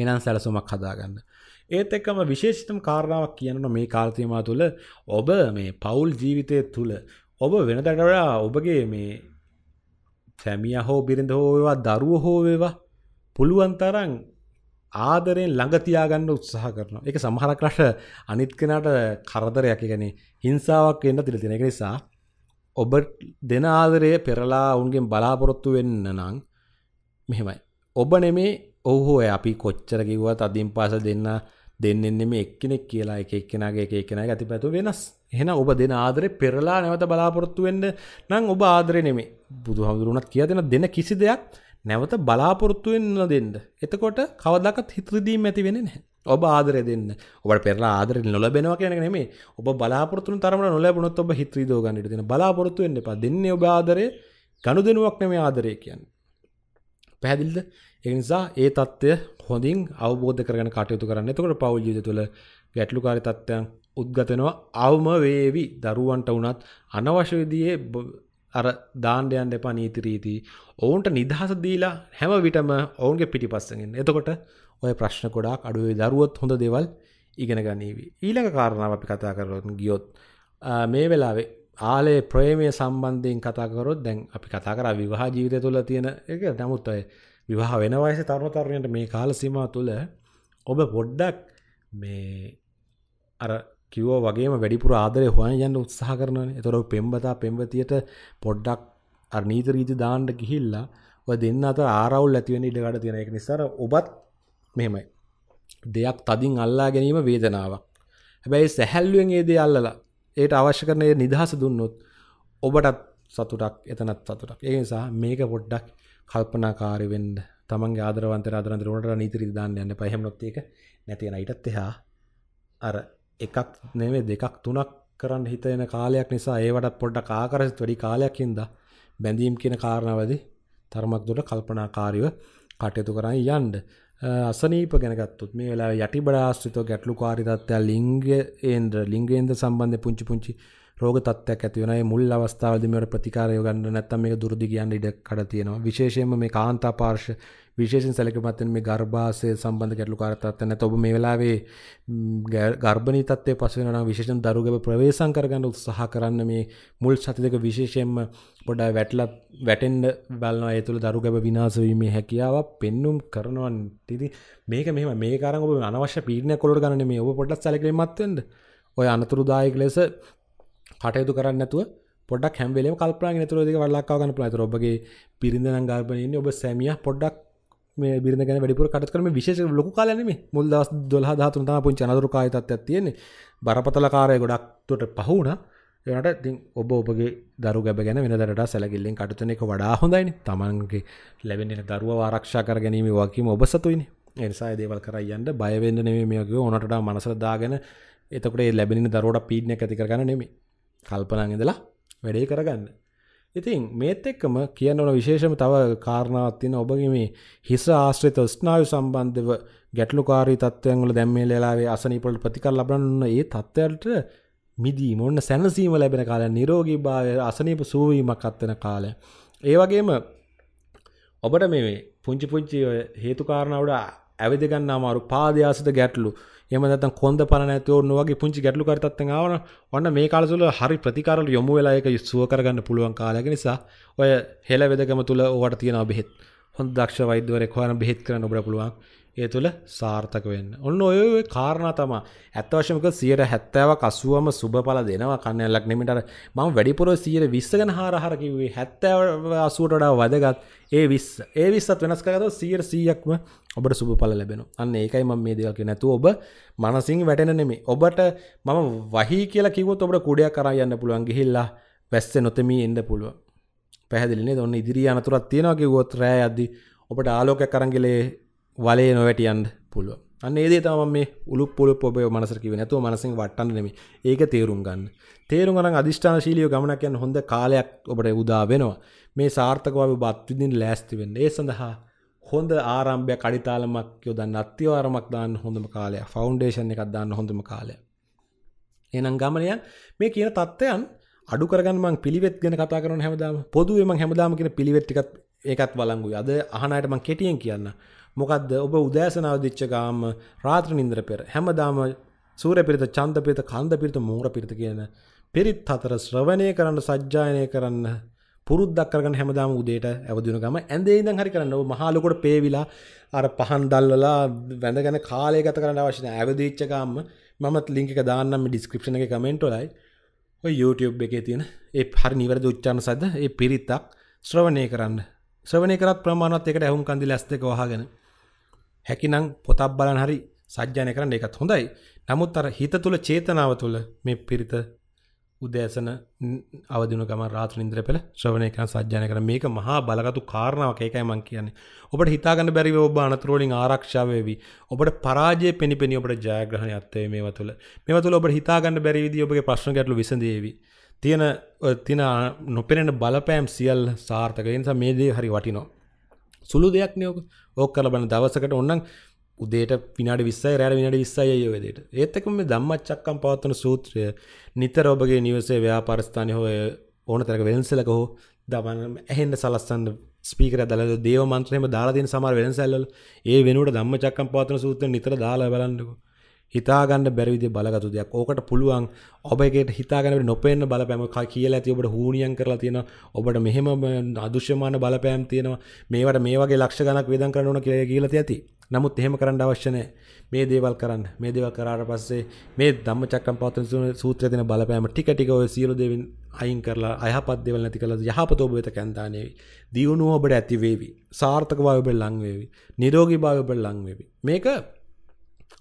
එහෙනම් සැලසුමක් හදාගන්න. ඒත් එකම විශේෂිතම කාරණාවක් කියන්න මේ කාර්තියමා තුළ ඔබ මේ පවුල් ජීවිතය තුළ ඔබ වෙනදටවඩා ඔබගේ මේ සැමිය හෝ බිරිඳ හෝවා දරුව හෝවේවා පුළුවන්තරං ආදරෙන් ළඟතියාගන්න උත්සාහ කරන එක සමහරක් රට අනිත් කෙනට කරදරයක් ගැනේ හිංසාවක් එන්න තිර තිෙන නිසා ඔබ දෙන ආදරය පෙරලා ඔුන්ගෙන් බලාපොරොත්තු වෙන්න නං මෙහෙමයි ඔබ නෙමේ ඔහෝ අපි කොච්චර කිව්වත් අදින් පාස දෙන්න දෙන්නෙන්නෙම එක්කෙනෙක් කියලා එක එක්කෙනගේ එක එක්කෙන ඇති පැතු වෙනස් එහෙන ඔබ දෙන ආදරය පෙරලා නැවත බලාපොරොත්තු වෙන්න නම් ඔබ ආදරය නෙමේ බුදු හමුදුරුණත් කිය දෙන දෙන කිසි දෙයක් නැවත බලාපොරොත්තු වෙන්න දෙන්න එතකොට කවදකත් හිතරිදීම් ඇති වෙන නැහැ ඔබ ආදරය දෙන්න ඔබ පෙරලා ආදර නොලබෙනවා කියන නෙමේ ඔබ බලාපොරත්තු තරම නොලැබුණොත් ඔබ හිත්‍රීදෝගන්නට දෙන බලාපොරොත්තු වෙන්න එපා දෙන්නේ ඔබ ආදරය ගනුදෙනුවක් නෙමේ ආදරය කියන්නේ පැහැදිලිද එනිසා ඒ තත්ත්වය හොඳින් අවබෝධ කරන කටයුතු කරන්න එතකොට පවල් ජීවිත තුළ ගැටලුකාරි තත්ත්වයන් උද්ගතනවා අවම වේවි දරුවන්ට වුණත් අනවශ්‍ය විදියේ අර දාණ්ඩයන් දෙපා නීති රීති ඔවුන්ට නිදහස දීලා හැම විටම ඔවුන්ගේ පිටිපස්සෙන් එතකොට ඔය ප්‍රශ්න ගොඩාක් අඩුවේ දරුවොත් හොඳ දේවල් ඉගෙන ගනීවි ඊළඟ කාරණාව අපි කතා කරලා ගියොත් මේ වෙලාවේ ආලේ ප්‍රේමය සම්බන්ධයෙන් කතාකරොත් දැන් අපි කතා කර විවාහ ජීවිතය තුළ තියෙන එක නමුත් අය විවාහ වෙන වයස තරුණ තරුණයට මේ කාල සීම තුළ ඔබ පොඩ්ඩක් මේ අර කිවෝ වගේම වැඩිපුර ආදරය හොයන් යන්න උත්සාහ කරන එතොර පෙම්බතා පෙම්බතියට පොඩ්ඩක් අර නීත රීති දාන්නට ගිහිල්ලා ඔය දෙන්න අතර ආරවුල් ඇතිවෙන ඉඩකට තියෙන එක නිසා ඔබත් මෙහෙමයි දෙයක් තදින් අල්ලා ගැනීම වේදනාවක් හැබැයි සැහැල්ලුවෙන් ඒ දේ අල්ලලා ඒට අවශ්‍ය කරනය නිදහස දුන්නොත් ඔබටත් සතුටක් එතනත් සතුටක් ඒ නිසා මේක පොඩ්ඩක් කල්පනාකාරවෙන්ඩ තමන් ආදරවන්ත අදරන්ත ොට නීතිරි දාන්න යන්න පහමනොත්තේක නැතියෙන අයිටත් එහා අර එකක් නෙවේ දෙකක් තුනක් කරන්න හිතයන කාලයක් නිසා ඒවට පොඩ්ඩ කාකරසි වැඩි කාලයක්කින්ද බැඳීම් කියන කාරණවදි තර්මක් දුට කල්පනාකාරව කටයුතු කරයි යන්ඩ අසනීප ගැනගත්තුත් මේ වෙලා යටි බඩාස්ත්‍රිත ගැටලු කාරිතත්වය ලිංග ඒන්ද්‍ර ලිංගේන්ද සම්බන්ධය පුංචි පුංචි රෝග තත්ත්වයක් ඇතිවන මුල් අවස්ථාවද මෙට ප්‍රතිකාරය ගන්න නැත්තම් මේ දුරදි කියන්න ඉඩ කඩ තියෙනවා විශේෂයෙන්ම මේ කාන්තා පාර්ශ විශේෂෙන් සැලකමත්තෙන් මේ ගර්භාසය සම්බන්ධ ගැටලු කාරතත්ව නැත ඔබ මේ වෙලාවේ ගර්භණී තත්වය පසුවෙන විශේෂන් දරුගව ප්‍රවේශං කරගන්න උත්සාහ කරන්න මේ මුල් සති දෙක විශේෂයෙන්ම පොඩා වැටලත් වැටෙන්ඩ බලනවා ඒ තුළ දරුගැබ විනාසවීමේ හැකියාව පෙන්නුම් කරනවන් තිදි මේක මෙම මේ කාරග අනවශ්‍ය පීන කොළ ගන්න මේ ඔබ පොඩත් සැලකීමත්වෙන්ට ඔය අනතුරුදායක ලෙස කටයුතු කරන්න නැතුව පොඩක් හැම්වල කල්පන තුර දෙක වල්ලක්කා ගන්න පලත ඔබගේ පිරිඳන ගල්පනන්නේ ඔබ සැමිය පොඩ්ඩක් මේ බිරිඳ ගැන වැඩිපුර කටත් කරම විශේෂ ලොකු කාලනෙම මුල් දස් දොල්හ දාතුන් තම පුංචි අනතුරු කායතත් තියෙන්නේ බරපතල කාරය ගොඩක් තොට පහුණා එනට ති ඔබ ඔබගේ දරු ගැබ ගැන වෙනදරට සැලගිල්ලෙන් කටතන එක වඩා හොඳයින තමන්ගේ ලැබෙන දරුව ආරක්ෂා කර ගැනීම වකිම ඔබ සතුයින එනිසා දේවල් කරයන්න බයවෙන්න නෙමේ මේගේ ඕනට මනසර දාගෙන එතකට ලැබෙන දරුවට පීඩ්න ඇතිකරගන නෙමේ කල්පනං ඉඳලා වැඩේ කරගන්න ඉතින් මේත් එක්කම කියන ඕන විශේෂම තව කාරණාවත්තින ඔබගේ මේ හිස ආශ්‍රිත ස්නායු සම්බන්ධව ගැටලුකාරී තත්ත්වයන්ගල දැම්මේ ලලාවේ අසනීපොට ප්‍රතිකර ලබන්න ඒ තත්ත්වයට මිදීම ඔන්න සැනසීම ලැබෙන කාලය නිරෝගී භාවය අසනීප සූවීමක් අත්වෙන කාලය ඒ වගේම ඔබට මේ පුංචි පුංචි හේතුකාරණාවට ඇවිදිගන්න අමාරු පාදයාසිත ගැටලු එම දත කොද පනැතව නොවගේ පුංචි ගැටලු කරතත්තාවන ඔන්න මේ කාලසුල හරි ප්‍රතිකාරල යොමු වෙලායක යුස්සුව කරගන්න පුළුවන් කාලග නිසා ඔය හෙල වෙදකම තුළ ඕවට තියෙන බෙත් හොඳ දක්ෂ වෛදවර කොහන බෙත් කරන්න ඔබට පුළුවන් ඒ තුළ සාර්ථක වෙන්න ඔන්න ඔය කාරණ තමා ඇත්තවශමක සියට හැත්තෑව කසුවම සුභපල දෙනවා කන්නල්ලක් නෙමට මං වැඩිපුර සියට විස්සගෙන හාරහරකිවේ හැත්තෑව අසුවටඩා වදගත් ඒ විස් ඒ විස්සත් වෙනස් කරද සියර සීයක්ම ඔබට සුභපල ලැබෙන අන්න ඒකයි ම මේ දෙකක් නැතු ඔබ මනසිං වැටෙන නෙමේ ඔබට මම වහි කියලා කිවොත් ඔබට කුඩයක් කර යන්න පුළුවන් ගිහිල්ලා වැස්ස නොතමී එන්න පුළුව පැහදිලින්නේ ඔන්න ඉදිරි අනතුරත් තියෙනගේ ගොත් රෑ අද්දි ඔබට ආලෝක කරංගලේ වලේ නොවැටියන්ඩ පුළුව අන්න ඒදේ තම මේ උළු පොල පොබේ මනසකිව නැතු මනසින් වටන්න නෙම ඒක තේරුම් ගන්න තේරුම් ගන අධිෂ්ඨානශීලිය ගමනකයන් හොඳ කාලයක් ඔබට උදා වෙනවා මේ සාර්ථකව බත්විදිින් ලෑස්තිවෙන්න ඒ සඳහා හොඳ ආරම්භය කඩිතාලමක් යොදන්න අත්‍යවාරමක් දාන්න හොඳම කාලය ෆෞන්ඩේෂන් එකක් දාන්න හොඳම කාලය එනම් ගමනයන් මේ කියන තත්ත්වයන් අඩු කරගන්මං පිළිවෙත් ගෙන කතා කරන හැමදාම පොදුවම හැමදාම කියෙන පිළිවෙට්ටිකත් ඒකත් වලංගුයි අද අහනයටමං කෙටියෙන් කියන්න මොකක්ද ඔබ උදෑසනාව දිච්චකාම රාත්‍ර නින්දර පෙර හැමදාම සූර පිරිත චන්ද පිරිත කන්ද පිරිත මෝර පිරිත කියන පිරිත් අතර ශ්‍රවණය කරන්න සජ්ජායනය කරන්න පුරුද්දක් කරගෙන හැමදාම උදේට ඇවදින ගම ඇඳේ ඉඳන් හරි කරන්න ඔබ මහලොකට පේවිලා අර පහන් දැල්වලා වැඳගෙන කාලය ගත කරන්න අවශ්‍ය නැහැ ඇවිදිච්ච ගාම මමත් ලින්ක් එක දාන්නම් මේ ඩිස්ක්‍රිප්ෂන් එකේ කමෙන්ට් වලයි ඔය YouTube එකේ තියෙන ඒ හරි නිවැරදි උච්චාරණ සද්ද ඒ පිරිතක් ශ්‍රවණය කරන්න ශ්‍රවණය කරත් ප්‍රමාණවත් ඒකට ඇහුම්කන් දීලා ඇස් දෙක වහගෙන හැකිනම් පොතක් බලන් හරි සජ්ජානය කරන්න එකත් හොඳයි. නමුත් අර හිත තුළ චේතනාව තුළ මේ පිරිත උදෑසන අවදින ගම රාත්‍ර ඉන්ද්‍ර පෙළ ශ්‍රවණය කරන සජ්ජානය කර මේක මහා බලගතු කාරණාවක් ඒකයි මං කියන්නේ. ඔබට හිතාගන්න බැරිව ඔබ අනතුරු වලින් ආරක්ෂා වේවි. ඔබට පරාජය පෙනිපෙනී ඔබට ජයග්‍රහණයක් වේ මේව තුළ. මේව තුළ ඔබට හිතාගන්න බැරි විදිහ ඔබගේ ප්‍රශ්න ගැටලු විසඳේවි. තියෙන තියෙන නොපෙනෙන බලපෑම් සියල්ල සාර්ථකයි. ඒ නිසා මේ දේ හරි වටිනවා. සුළු දෙයක් නයෝක ඕක කල බන දවසකට ඔන්නන් උදේට පිනාට විස්සයි රෑර විනට විස්සයය වෙදට ඒත්තකම මේ දම්මච්චක්කම් පවත්වන සූත්‍රය නිතර ඔබගේ නිවසේ ව්‍යාපාරස්ථානය හෝය ඕන තරක වෙනසලක හෝ දමන ඇහෙන්ට සලස්සන්න ස්පීකර දල දේව මන්ත්‍රයම දාලාදන සමාර වෙනසැල්ල ඒ වෙනුට දම්මචක්කම් පවත්වන සූත්‍ර නිතර දාලා බලන්නකෝ හිතාගන්න බැරිවිදි බලගතු දෙයක් ඕකට පුළුවන් ඔබගේට හිතාගන නොපෙන්න්න බලපෑමක් කියලා ඇති ඔබට හූනියන් කරලා තියෙන ඔබට මෙහෙම අදුශ්‍යමාන බලපෑම් තියෙනවා මේවට මේවගේ ලක්ෂ ගනක් වේදන් කරනවන කිය කියලා ඇති නමුත් එහෙම කරන්න අවශ්‍යනය මේ දේවල් කරන්න මේ දේවල් කරාට පස්සේ මේ දම්ම චක්කම් පවත සූත්‍ර තින බලපෑම ටිකටික ඔය සියලු දෙවින් අයින් කරලා අයහපත් දෙවල් නැති කළ යහපත ඔබ වෙත කැන්තානයවි දියුණුව ඔබට ඇතිවේවි සාර්ථක භාවබෙල් ලංවේවි නිරෝගී භාවබෙල් ලංවේවි මේක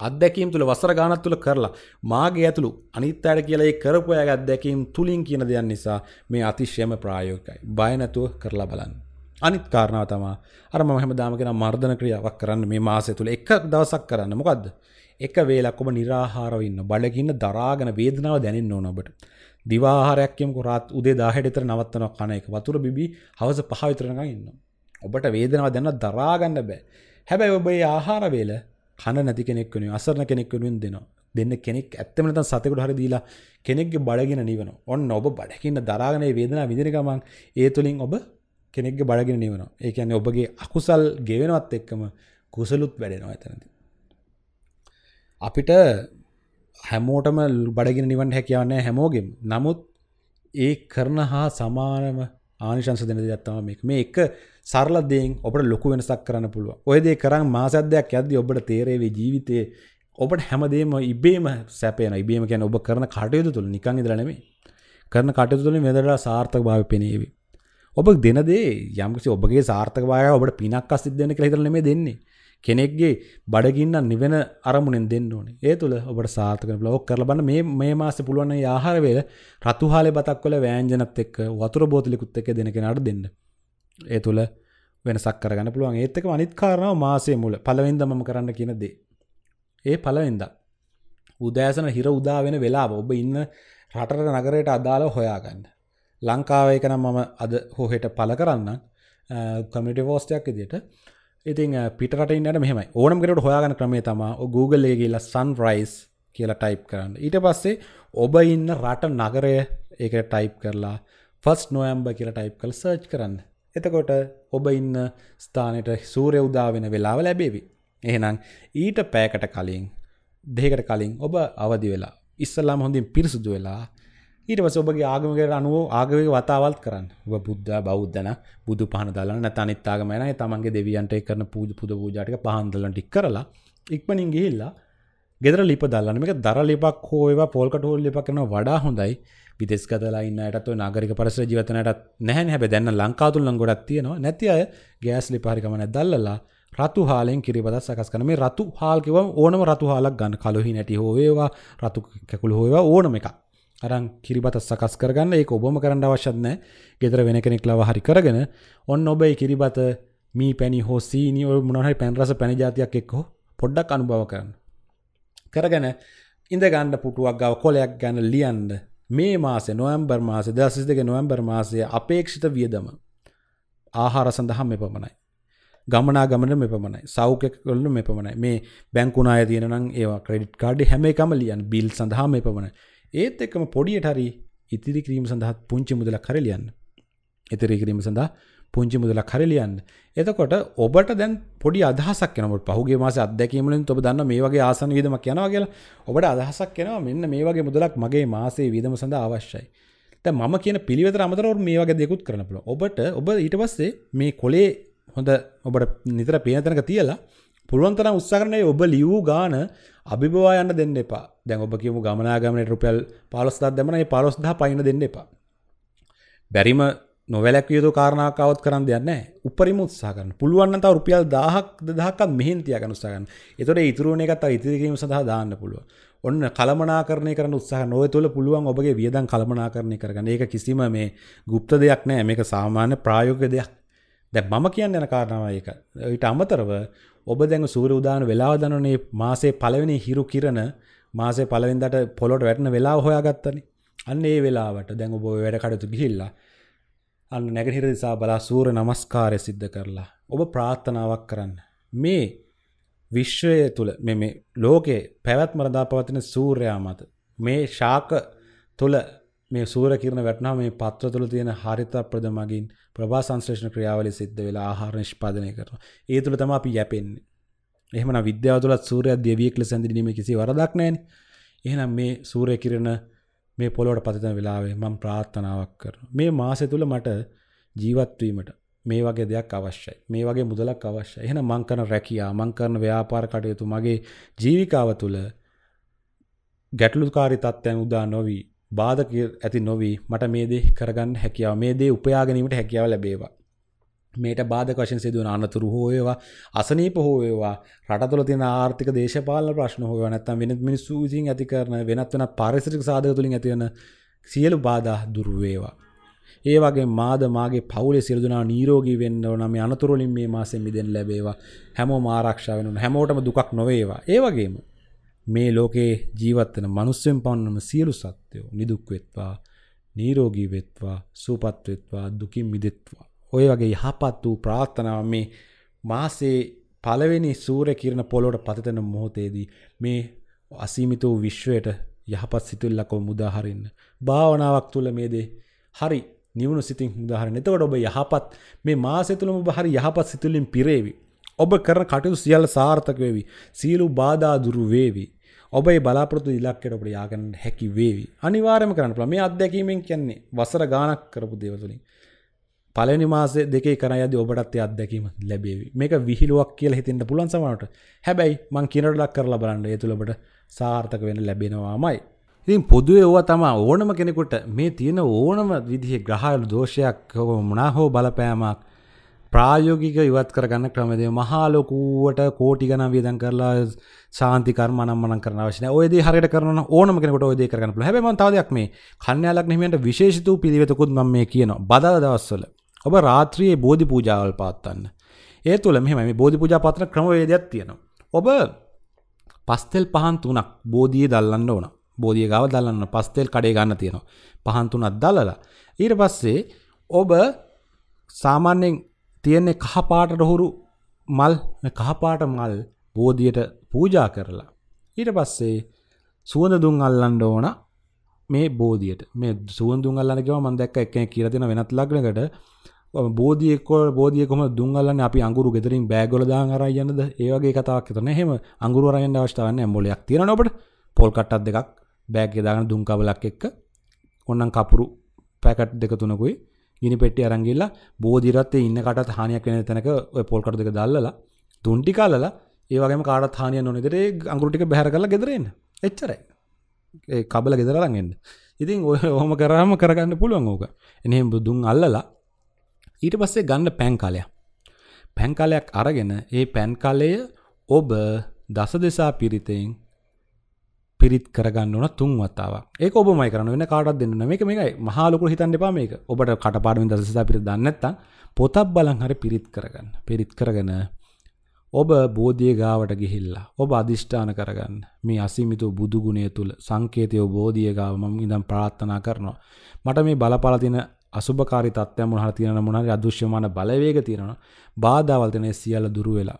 අත්දැකීම් තුළ වසර ගානත් තුළ කරලා මාගේ ඇතුළු අනිත් අයට කියලා ඒ කරපු අයගේ අත්දැකීම් තුලින් කියන දෙයක් නිසා මේ අතිශයම ප්‍රායෝගිකයි. බය නැතුව කරලා බලන්න. අනිත් කාරණාව තමයි අර මම හැමදාම කියන මර්ධන ක්‍රියාවක් කරන්න මේ මාසය තුළ එක දවසක් කරන්න. මොකද්ද? එක වේලක් ඔබ निराහාරව ඉන්න බඩගින්න දරාගෙන වේදනාව දැනෙන්න ඕන ඔබට. දිවාහාරයක් යම්කෝ රාත් උදේ 10ට විතර නවත්තනවා කන එක. වතුර බිබී හවස 5 විතර නිකන් ඉන්නවා. ඔබට වේදනාව දැනන දරාගන්න බෑ. හැබැයි ඔබේ ආහාර වේල කන නැති කෙනෙක් වෙන අසරණ කෙනෙක් වෙනුවෙන් දෙනවා දෙන්න කෙනෙක් ඇත්තම නැත්නම් සතෙකුට හරි දීලා කෙනෙක්ගේ බඩගින නිවනවා. ඔන්න ඔබ බඩගින්න දරාගෙන ඒ වේදනාව විඳින ගමන් ඒ තුලින් ඔබ කෙනෙක්ගේ බඩගින නිවනවා. ඒ කියන්නේ ඔබගේ අකුසල් ගෙවෙනවත් එක්කම කුසලුත් වැඩෙනවා එතනදී. අපිට හැමෝටම බඩගින නිවන්න හැකියාව නැහැ හැමෝගෙම. නමුත් ඒ කරන හා සමානම ආනිශංස දෙන දෙයක් තමයි මේක. මේ එක සරලදයෙන් ඔබට ලොකු වෙනසක් කරන්න පුළුව. ඔයදේ කරම් මාසද්‍යයක් ඇද ඔබට තේරේවේ ජීවිතයේ ඔබට හැමදේම ඉබේම සැපයන ඉබේම කියන ඔබ කරන කටයුතු තුළ නිකං ඉදරනෙමේ කරන කටයුතු තුළින් වෙදරලා සාර්ථක භාව පෙනේවි. ඔබ දෙනදේ යම්කිසි ඔබගේ සාර්ථකවාය ඔබට පිනක් අස්සිද දෙන කියලා හිතලා නෙමේ දෙන්නේ. කෙනෙක්ගේ බඩගින්න නිවෙන අරමුණෙන් දෙන්න ඕනේ. ඒ තුල ඔබට සාර්ථක වෙන බ්ලොග් කරලා බලන්න මේ මේ මාසේ පුළුවන් නම් ආහාර වේල රතුහාලේ බතක් වල වෑංජනත් එක්ක වතුර බෝතලෙකුත් එක්ක දෙන කෙනාට දෙන්න. ඒ තුළ වෙනසක් කරගන්න පුළුවන් ඒත්තක අනිත් කාරණාව මාසේ මුල පලවෙන්ද මම කරන්න කියන දේ. ඒ පලවෙන්ද. උදෑසන හිර උදා වෙන වෙලා ඔබ ඉන්න රටට නගරයට අදාළ හොයාගන්න. ලංකාවේක නම් මම අද හොහෙට පල කරන්න කමිට ෝස්ටයක් ඉදිට ඉතින් පිටරටන්නට මෙම ඕනම්ගෙට හොයාගන්න ක්‍රමේ තම Googleගේ කියලා සන් රයිස් කියලා ටයිප් කරන්න. ඊට පස්සේ ඔබ ඉන්න රට නගරය ඒක ටයිප් කරලා ෆස් නොයම්බ කියලා ටයිප් කල් සර්ච් කරන්න එතකොට ඔබ ඉන්න ස්ථානයට සූරය උදාවෙන වෙලාව ලැබේවි. එහෙනම් ඊට පෑකට කලින් දෙකට කලින් ඔබ අවදි වෙලා ඉස්සල්ලාම හොඳින් පිරිසුදු වෙලා ඊටවස ඔබගේ ආගමකට අනුව ආගමක වතාවල් කරන්න ඔබ බුද්ධ බෞද්ධන බුදු පහන දලන තනිත් ආගමන තමන්ගේ දෙවියන්ට කරන පූජ පුද පූජාටික පහන්දලන ටික් කරලා ඉක්මනින් ගිහිල්ලා ගෙදර ලිප දල්ලන මේක දර ලිපක් හෝ ඒවා පොල්කට හෝල් ලිපක් කරනවා වඩා හොඳයි විදෙස් කතලයින්නයටත් නාගරික පරස ජීවතනටත් නැහැ හැබ දැන්න ලංකාතුල්ලන් ගොඩත් තියෙනවා නැති අය ගෑස්ලි පාරිකමන දල්ලලා රතු හාලෙන් කිරිපදත් සකස් කන මේ රතු හාල්කිව ඕනම රතු හාලක් ගන්න කලොහි නැටි හෝවේවා රතු කැකුළු හෝවා ඕනම එකක් අරන් කිරිබත සකස් කරගන්න ඒ ඔබම කරන්න අවශ්‍යත්න ගෙදර වෙන කෙනෙක් ලව හරි කරගෙන ඔන්න ඔබයි කිරිබත මී පැනි හෝ සීනිය මුණහයි පැන්රස පැනිජාතියක් එක්කෝ පොඩ්ඩක් අනුභව කරන්න කරගෙන ඉඳ ගණ්ඩ පුටුවක් ගව කොලයක් ගැන ලියන්ඩ මේ මාස නොවම්බර් මාස දසිස් දෙක නොවම්බර් මාසය අපේක්ෂිත වියදම ආහාර සඳහා මෙ පමණයි. ගමනා ගමන මෙ පමණයි සෞකකරලු මෙ පමණයි මේ බැංකුනාය තියෙනනම් ඒවා ක්‍රඩිට් කාඩි හැම එකම ලියන් බිල් සඳහා මෙ පමණ ඒත් එකම පොඩියට හරි ඉතිරි කිරීම සඳහත් පුංචි මුදල කරලියන්න ඉතිරි කිරීම සඳහා පුංචි මුදලක් හරි ලියන්න. එතකොට ඔබට දැන් පොඩි අදහසක් එනවා. පහුගිය මාසේ අත්දැකීම් වලින් ඔබ දන්නා මේ වගේ ආසන වියදමක් යනවා කියලා. ඔබට අදහසක් එනවා මෙන්න මේ වගේ මුදලක් මගේ මාසේ වියදම සඳහා අවශ්‍යයි. දැන් මම කියන පිළිවෙතට අමතරව මේ වගේ දේකුත් කරන්න පුළුවන්. ඔබට ඔබ ඊට පස්සේ මේ කොලේ හොඳ ඔබට නිතර පේන තැනක තියලා පුළුවන් තරම් උත්සාහ කරන ඔබ ලියූ ගාන අභිබවා යන්න දෙන්න එපා. දැන් ඔබ කියමු ගමනාගමනයේ රුපියල් 15000ක් දැමන ඒ 15000 පයින්න දෙන්න එපා. බැරිම නොවැලක් යුතු කාරණාවකවත් කරන්න දෙයක් නැහැ. උපරිම උත්සාහ කරන්න. පුළුවන් නම් තව රුපියල් 1000ක් 2000ක්වත් මෙහෙන් තියාගන්න උත්සාහ කරන්න. ඒතකොට ඉතුරු වෙන එකත් අර ඉතිරි කිරීම සඳහා දාන්න පුළුවන්. ඔන්න කළමනාකරණය කරන්න උත්සාහ නොය තුළ පුළුවන් ඔබගේ වියදම් කළමනාකරණය කරගන්න. ඒක කිසිම මේ গুপ্ত දෙයක් නෑ. මේක සාමාන්‍ය ප්‍රායෝගික දෙයක්. දැන් මම කියන්න යන කාරණාව ඒක. ඊට අමතරව ඔබ දැන් සූර්ය උදාන වෙලාව දනවනේ මාසේ පළවෙනි හිරු කිරණ මාසේ පළවෙනිදාට පොළොට වැටෙන වෙලාව හොයාගත්තනේ. අන්න ඒ වෙලාවට දැන් ඔබ වැඩ කටයුතු ගිහිල්ලා අන්න නැගහිර දිසා බලා සූර නමස්කාරය සිද්ධ කරලා ඔබ ප්‍රාර්ථනාවක් කරන්න මේ විශ්වය තුළ මෙ ලෝකයේ පැවැත්මරදා පවතින සූර්යා මත මේ ශාක තුළ මේ සූර කරන වැටනා මේ පත්ව තුළ තියෙන හරිත ප්‍රද මගින් ප්‍රභා සංශ්‍රේෂණ ක්‍රියාවලි සිද්ධ වෙලා ආහාර නිෂ්පාදනය කරන ඒ තුළ තම අපි යැපෙන්නේ එහම විද්‍යාවතුලත් සූරය දෙවියෙක් ලෙසැඳරීම කිසි වරදක් නෑන එහෙනම් මේ සූරය කිරණ මේ පොළොවට පතිතන වෙලාවේ මම ප්‍රාර්ථනාවක් කරනවා. මේ මාසය තුල මට ජීවත් වීමට මේ වගේ දෙයක් අවශ්‍යයි. මේ වගේ මුදලක් අවශ්‍යයි. එහෙනම් මං කරන රැකියාව, මං කරන ව්‍යාපාර කටයුතු මගේ ජීවිකාව තුළ ගැටලුකාරී තත්ත්වයන් උදා නොවි, බාධක ඇති නොවි මට මේ දේ කරගන්න හැකියාව, මේ දේ උපයා ගැනීමට හැකියාව ලැබේවා. මේට බාධක වශයෙන් සිදුවන අනතුරු හෝ වේවා අසනීප හෝ වේවා රට තුළ තියෙන ආර්ථික දේශපාලන ප්‍රශ්න හෝ වේවා නැත්නම් වෙනත් මිනිස්සු විසින් ඇති කරන වෙනත් වෙනත් පාරිසරික සාධක තුලින් ඇති වෙන සියලු බාධා දුර වේවා. ඒ වගේ මාද මාගේ පවුලේ සියලු දෙනා නිරෝගී වෙන්න ඕන මේ අනතුරු වලින් මේ මාසෙ මිදෙන්න ලැබේවා. හැමෝම ආරක්ෂා වෙන්න ඕන. හැමෝටම දුකක් නොවේවා. ඒ වගේම මේ ලෝකේ ජීවත් වෙන මිනිස්සුන් පවන්නම සියලු සත්වෝ නිදුක් වෙත්වා, නිරෝගී වෙත්වා, සුවපත් වෙත්වා, දුකින් මිදෙත්වා. ඔය වගේ යහපත් වූ ප්‍රාර්ථනාව මේ මාසේ පළවෙනි සූර්ය කිරණ පොළොවට පතිතන මොහොතේදී මේ අසීමිත වූ විශ්වයට යහපත් සිතුල්ලකව මුදාහරින්න. භාවනාවක් තුළ මේ දේ හරි නිවුණු සිතින් මුදාහරින්න. එතකොට ඔබ යහපත් මේ මාසය තුළම ඔබ හරි යහපත් සිතුලින් පිරේවි. ඔබ කරන කටයුතු සියල්ල සාර්ථක වේවි. සීලු බාධා දුරු වේවි. ඔබේ බලාපොරොත්තු ඉලක්කයට ඔබට ය아가න්න හැකි වේවි. අනිවාර්යයෙන්ම කරන්න පුළුවන්. මේ අත්දැකීමෙන් කියන්නේ වසර ගාණක් කරපු දේවල් වලින්. පලනි මාස දෙක කරයද ඔබටත් අත්දැකීම ලැබේවි මේක විහිලුවක් කියල හිතන්ට පුලන් සමට හැබැයි මං කිනට ලක් කරලා බලන්න ඇතුළබට සාර්ථක වෙන ලැබෙනවාමයි. ඉතින් පොදුවේ ඕව තමා ඕනම කෙනෙකුට මේ තියෙන ඕනම විදිහ ග්‍රහල් දෝෂයක් හෝ මනා හෝ බලපෑමක් ප්‍රායෝගික ඉවත් කරගන්න ක්‍රමදේ මහාලොකුවට කෝටි ගන වියදන් කරලා සාන්ති කර්මනම්මන කරන වශන ඔයද හරිට කරන ඕනම කෙනකට ඔයදේ කරන හැබම තවදයක් මේ කන්නයාලක් නීමට විශේෂතු පිළිවෙතකුත් ම මේ කියන බදල දවස්වල ඔබ රාත්‍රියේ බෝධි පූජාවල් පාත්තන්න. ඒ තුළ මෙහෙම මේ බෝධි පූජා පාත්‍ර ක්‍රමවේදයක් තියෙනවා. ඔබ පස්තෙල් පහන් තුනක් බෝධියේ දල්ලන්න ඕන. බෝධිය ගාව දල්ලන්න පස්තෙල් කඩේ ගන්න තියෙනවා. පහන් තුනක් දල්ලලා ඊට පස්සේ ඔබ සාමාන්‍යයෙන් තියෙන්නේ කහ පාට රහුරු මල් කහ පාට මල් බෝධියට පූජා කරලා ඊට පස්සේ සුවඳ දුම් අල්ලන්න ඕන මේ බෝධියට මේ සුවඳ දුම් අල්ලන්න ගියාම මම දැක්ක එක්කෙනෙක් කියලා දෙන වෙනත් ලග්නකට බෝධියකො බෝධිය කොම දුංගලන්න අපි අගුරු ගෙතරින් බෑගොල දා අරයන්නද ඒවගේ කතාවක් තන හෙම අගුරරයන්න අවස්ථාවන්න මොලයක් තියෙන ඔබට පොල් කට්ටත් දෙකක් බෑග දාන දුංකවලක් එක්ක ඔන්නන් කපුරු පැකට් දෙක තුනකුයි ගිනි පෙට්ටි අරංගිල්ලා බෝධිරත්තේ ඉන්න කටත් හානියක් වෙන තැනක පොල්කට දෙක දල්ලලා තුන්ටි කාලලා ඒවගේම කාටත් හානිය නොනිදරේ අගුරුටික බැහර කලා ගෙදරන්න එච්චරයි ඒ කබල ගෙදරලගෙන්න්න ඉතින් ඔය හොම කරාම කරගන්න පුළුවන් ඕක එනෙ බුදුන් අල්ලලා ඊට පස්සේ ගන්න පැන්කාලයක් පැන්කාලයක් අරගෙන ඒ පැන්කාලය ඔබ දස දෙසා පිරිතයෙන් පිරිත් කරගන්න ඕන තුන් වතාව ඒක ඔබ මයි කරන වෙන කාටත් දෙන්න මේක මේකයි මහාලොකුට හිතන්න එපා මේක ඔබට කටපාඩමින් දස දෙසා පිරිත් දන්නේ නැත්නම් පොතක් බලන් හරි පිරිත් කරගන්න පිරිත් කරගෙන ඔබ බෝධිය ගාවට ගිහිල්ලා ඔබ අධිෂ්ඨාන කරගන්න මේ අසීමිතව බුදු ගුණය තුල සංකේතය බෝධිය ගාව මම ඉඳන් ප්‍රාර්ථනා කරනවා මට මේ බලපල දින අසුභකාරී තත්ත්වයන් මොනවා හරි තියෙනවා මොනවා හරි අදෘශ්‍යමාන බලවේග තියෙනවා බාධාවල් තියෙන සියල්ල දුරු වෙලා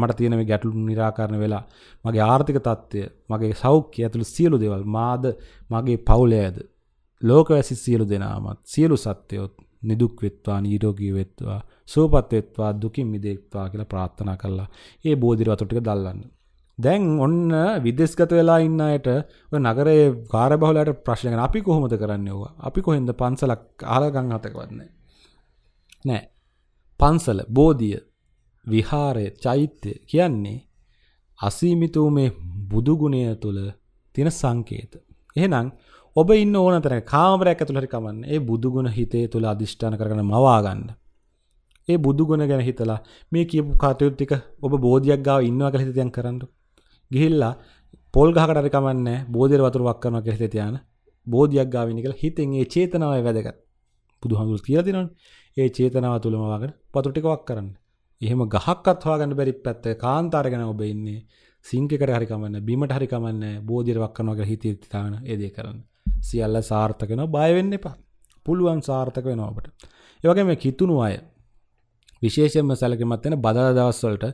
මට තියෙන මේ ගැටලු निराකරණය වෙලා මගේ ආර්ථික තත්ත්වය මගේ සෞඛ්‍යය ඇතුළු සියලු දේවල් මාද මගේ පවුලේ ඇද ලෝකවැසි සියලු දෙනාමත් සියලු සත්වයොත් නිදුක් වෙත්වා නිරෝගී වෙත්වා සුවපත් වෙත්වා දුකින් මිදෙත්වා කියලා ප්‍රාර්ථනා කළා. ඒ බෝධිර වතුර ටික දල්ලන්න. දැන් ඔන්න විදෙස්ගත වෙලා ඉන්න අයට නගරේ කාරබහලට ප්‍රශ්නගෙන අපි කොහොමද කරන්න ඕවා අපි කොහෙන්ද පන්සලක් ආරගං හතකවන්නේ නෑ පන්සල බෝධිය විහාරය චෛත්‍යය කියන්නේ අසීමිතූ මේ බුදුගුණය තුළ තින සංකේත එහෙනම් ඔබ ඉන්න ඕන තැන කාමරයක් ඇතුළට කමන්න ඒ බුදුගුණ හිතේ තුළ අධිෂ්ඨාන කරන මවාගන්න ඒ බුදුගුණ ගැන හිතලා මේ කියපු කටයුත්තික ඔබ බෝධයක් ගාව ඉන්නවා කළ හිතයන් කරන්නට ගිහිල්ලා පොල් ගහකට හරි කමන්නේ බෝධියට වතුර වක් කරනවා කියලා හිතේ තියාන බෝධියක් ගාවිනි කියලා හිතෙන් ඒ චේතනාවයි වැදගත්. බුදුහාමුදුරුවෝ කියලා දෙනවනේ. ඒ චේතනාව තුලම වගන වතුර ටික වක් කරන්න. එහෙම ගහක්වත් හොයාගන්න බැරි පැත්ත කාන්තාරගෙන ඔබ ඉන්නේ. සිංක් එකට හරි කමන්නේ බිමට හරි කමන්නේ බෝධියට වක් කරනවා කියලා හිතේ තියාන ඒ දේ කරන්න. සියල්ල සාර්ථක වෙනවා බය වෙන්න එපා. පුළුවන් සාර්ථක වෙනවා ඔබට. ඒ වගේම කිතුණු අය විශේෂයෙන්ම සැලකීමත් වෙන බදලා දවස්වලට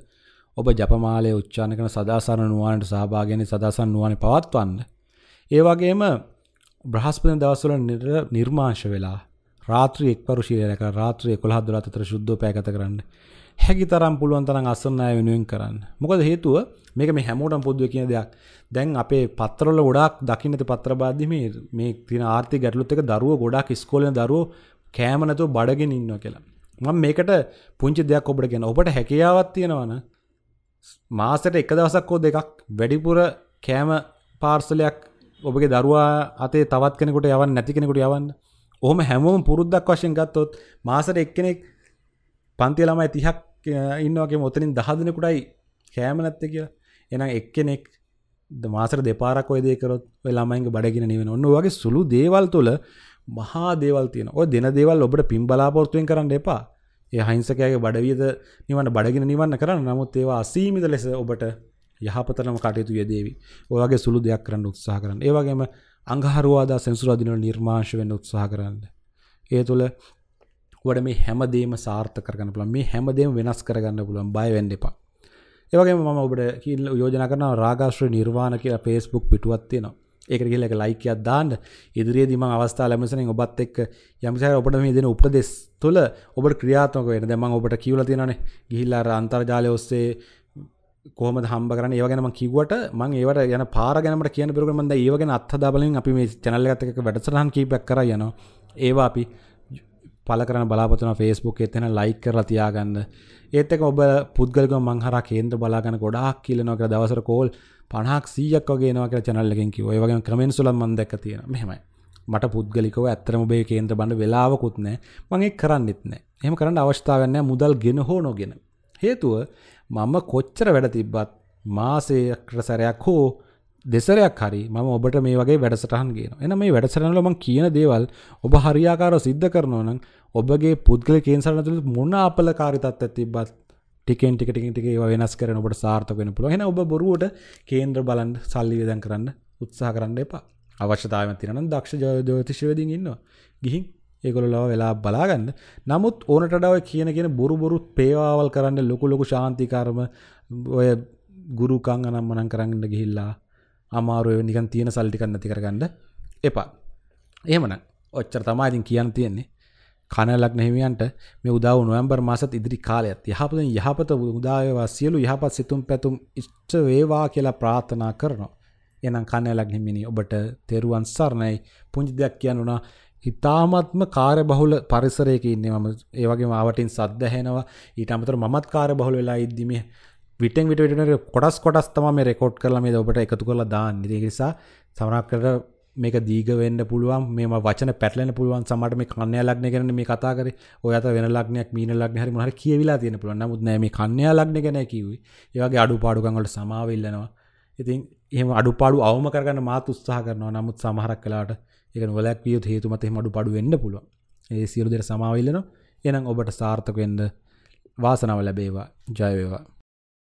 ඔබ ජපමාලය උච්චාන කන සදාසන නුවනට සහභාගෙන සදසන් නුවන පවත්වන්න. ඒවගේම බ්‍රහස්පන දවසල නිර්මාංශ වෙලා රාත්‍රී එක් පරුෂීරක රාත්‍රය කොළහදුර අතර ශුද්ධ පැකත කරන්න හැකි තරම් පුළුවන්තරන් අසන්නය වෙනුවෙන් කරන්න. මොකද හේතුව මේක මේ හැමෝටම් පුද්ුව කියන දෙයක් දැන් අපේ පත්තරල ගොඩක් දකිනති පත්‍රබාධම මේ තින ආර්ථය ගැටලුත් එක දරුව ගොඩක් ස්කෝලන දරුව කෑමනතු බඩගෙන ඉන්න කියලා. මං මේකට පුංචි දෙයක් ඔබට ගැන ඔබට හැකියාවත් තියෙනවන මාසට එක දවසක් හෝ දෙකක් වැඩිපුර කෑම පාර්සලයක් ඔබගේ දරුවා අතේ තවත් කෙනෙකුට යවන්න නැති කෙනෙකුට යවන්න ඔහොම හැමෝම පුරුද්දක් වශයෙන් ගත්තොත් මාසට එක්කෙනෙක් පන්ති ළමයි 30ක් ඉන්නවා වගේම ඔතනින් 10 දිනකටයි කෑම නැත්තේ කියලා. එහෙනම් එක්කෙනෙක් මාසර දෙපාරක් ඔය දේ කරොත් ඔය ළමයින්ගේ බඩගින නිවෙන. ඔන්න ඔය වගේ සුළු දේවල් තුළ මහා දේවල් තියෙනවා. ඔය දෙන දේවල් ඔබට පින් බලාපොරොත්තුෙන් කරන්න එපා. ඒ අහිංසකයාගේ බඩවියද නිවන්න බඩගෙන නිවන්න කරන්න නමුත් ඒවා අසීමිත ලෙස ඔබට යහපතනම කටයුතු යෙදේවි. ඔයගේ සුළු දෙයක් කරන්න උත්සාහ කරන්න. ඒ වගේම අඟහරුවාදා සෙන්සුරා දිනවල නිර්මාංශ වෙන්න උත්සාහ කරන්න. ඒ තුළ වඩ මේ හැමදේම සාර්ථක කරගන්න පුළුවන්. මේ හැමදේම වෙනස් කරගන්න පුළුවන්. බය වෙන්න එපා. ඒ වගේම මම ඔබට යෝජනා කරනවා රාගාශ්‍රය නිර්වාණ කියලා Facebook පිටුවක් තියෙනවා. ඒක කියලක ලයිකයක් දාන්න ඉදිරියේ දිම අවස්ථා ලැමසන ඔබත් එක් යමිසාය ඔබට මේ දෙන උපදෙස් තුළ ඔබට ක්‍රියාත්මක වෙන දෙම ඔබට කියවල තියෙනන ගිහිල්ලා අන්තර්ජාලය ඔස්සේ කොම හම්බ කරන ඒවගෙනම කිවට මං ඒවට යන පාරගනට කියන පිරගමද ඒවගෙන අත්හදාබලින් අපි මේ චැනල්ලගතක වැඩසරහන් කීපක් කර යන ඒවා අපි පල කරන බලාපතන ෆේස්බුක් එතන ලයික් කර තියාගන්න ඒත්තක ඔබ පුද්ගලක මංහර කේන්ද බලාගන ගොඩාක් කියලනොක දවසර කෝල් පණහක් සීයක් වගේනවා කියලා චැනල් එකෙන් කිව්වා. ඒ වගේම කමෙන්ට්ස් වලත් මම දැක්ක තියෙනවා. මෙහෙමයි. මට පුද්ගලිකව ඇත්තම ඔබේ කේන්ද්‍ර බණ්ඩ වෙලාවකුත් නැහැ. මම ඒක කරන්නෙත් නැහැ. එහෙම කරන්න අවස්ථාවක් නැහැ මුදල් ගෙන හෝ නොගෙන. හේතුව මම කොච්චර වැඩ තිබ්බත් මාසයකට සැරයක් හෝ දෙසරයක් හරි මම ඔබට මේ වගේ වැඩසටහන් කියන එන මේ වැඩසටහනල මම කියන දේවල් ඔබ හරියාකාරව සිද්ධ කරනවා නම් ඔබගේ පුද්ගල කේන්සරන තුළ මොන අපලකාරීත්වයක් තිබ්බත් ටිකෙන් ටිකටින් ටික ඒවා වෙනස් කරන ඔබට සාර්ථක වෙන පුළුවන්. එහෙනම් ඔබ බොරුවට කේන්ද්‍ර බලන් සල්ලි වේදම් කරන්න උත්සාහ කරන්න එපා. අවශ්‍යතාවයක් තියෙනවා නම් දක්ෂ ජ්‍යොතිෂයවදින් ඉන්නවා. ගිහින් ඒගොල්ලෝ ලව වෙලා බලාගන්න. නමුත් ඕනට වඩා ඔය කියන කියන බොරු බොරු පේවාවල් කරන්න ලොකු ලොකු ශාන්ති කර්ම ඔය ගුරුකම් අනම්මනම් කරන්න ගිහිල්ලා අමාරුව නිකන් තියෙන සල්ලි ටිකක් නැති කරගන්න එපා. එහෙමනම් ඔච්චර තමයි ඉතින් කියන්න තියෙන්නේ. කනලක් නැහිමියන්ට මේ උදාව නොවැම්බර් මාසත් ඉදිරි කාලයත් යහපතින් යහපත උදාවේවා සියලු යහපත් සිතුම් පැතුම් ඉෂ්ට වේවා කියලා ප්‍රාර්ථනා කරනවා. එහෙනම් කනලක් නැහිමිනි ඔබට තෙරුවන් සරණයි. පුංචි දෙයක් කියන්නුනා ඉතාමත්ම කාර්ය බහුල පරිසරයක ඉන්නේ මම ඒ වගේම ආවටින් සද්ද ඇහෙනවා ඊට අමතරව මමත් කාර්ය බහුල වෙලා ඉද්දි මේ විටෙන් විට විට කොටස් කොටස් තමයි මේ රෙකෝඩ් කරලා මේ ඔබට එකතු කරලා දාන්නේ. ඒ නිසා සමහරක් කරලා මේක දීග වෙන්න පුළුවන් මේම වචන පැටලෙන පුළුවන් සමහරට මේ කන්‍යා ලග්නය ගැන මේ කතා කරේ ඔය අතර වෙන ලග්නයක් මීන ලග්නය හරි මොනවා හරි කියවිලා තියෙන පුළුවන් නමුත් නෑ මේ කන්‍යා ලග්නය ගැන කිව්වේ ඒ වගේ අඩුපාඩුකම් වලට සමාව ඉල්ලනවා ඉතින් එහෙම අඩුපාඩු අවම කරගන්න මාත් උත්සාහ කරනවා නමුත් සමහරක් වෙලාවට ඒක නොවැළක් විය යුතු හේතු මත එහෙම අඩුපාඩු වෙන්න පුළුවන් ඒ සියලු දේට සමාව ඉල්ලනවා එහෙනම් ඔබට සාර්ථක වෙන්න වාසනාව ලැබේවා ජය වේවා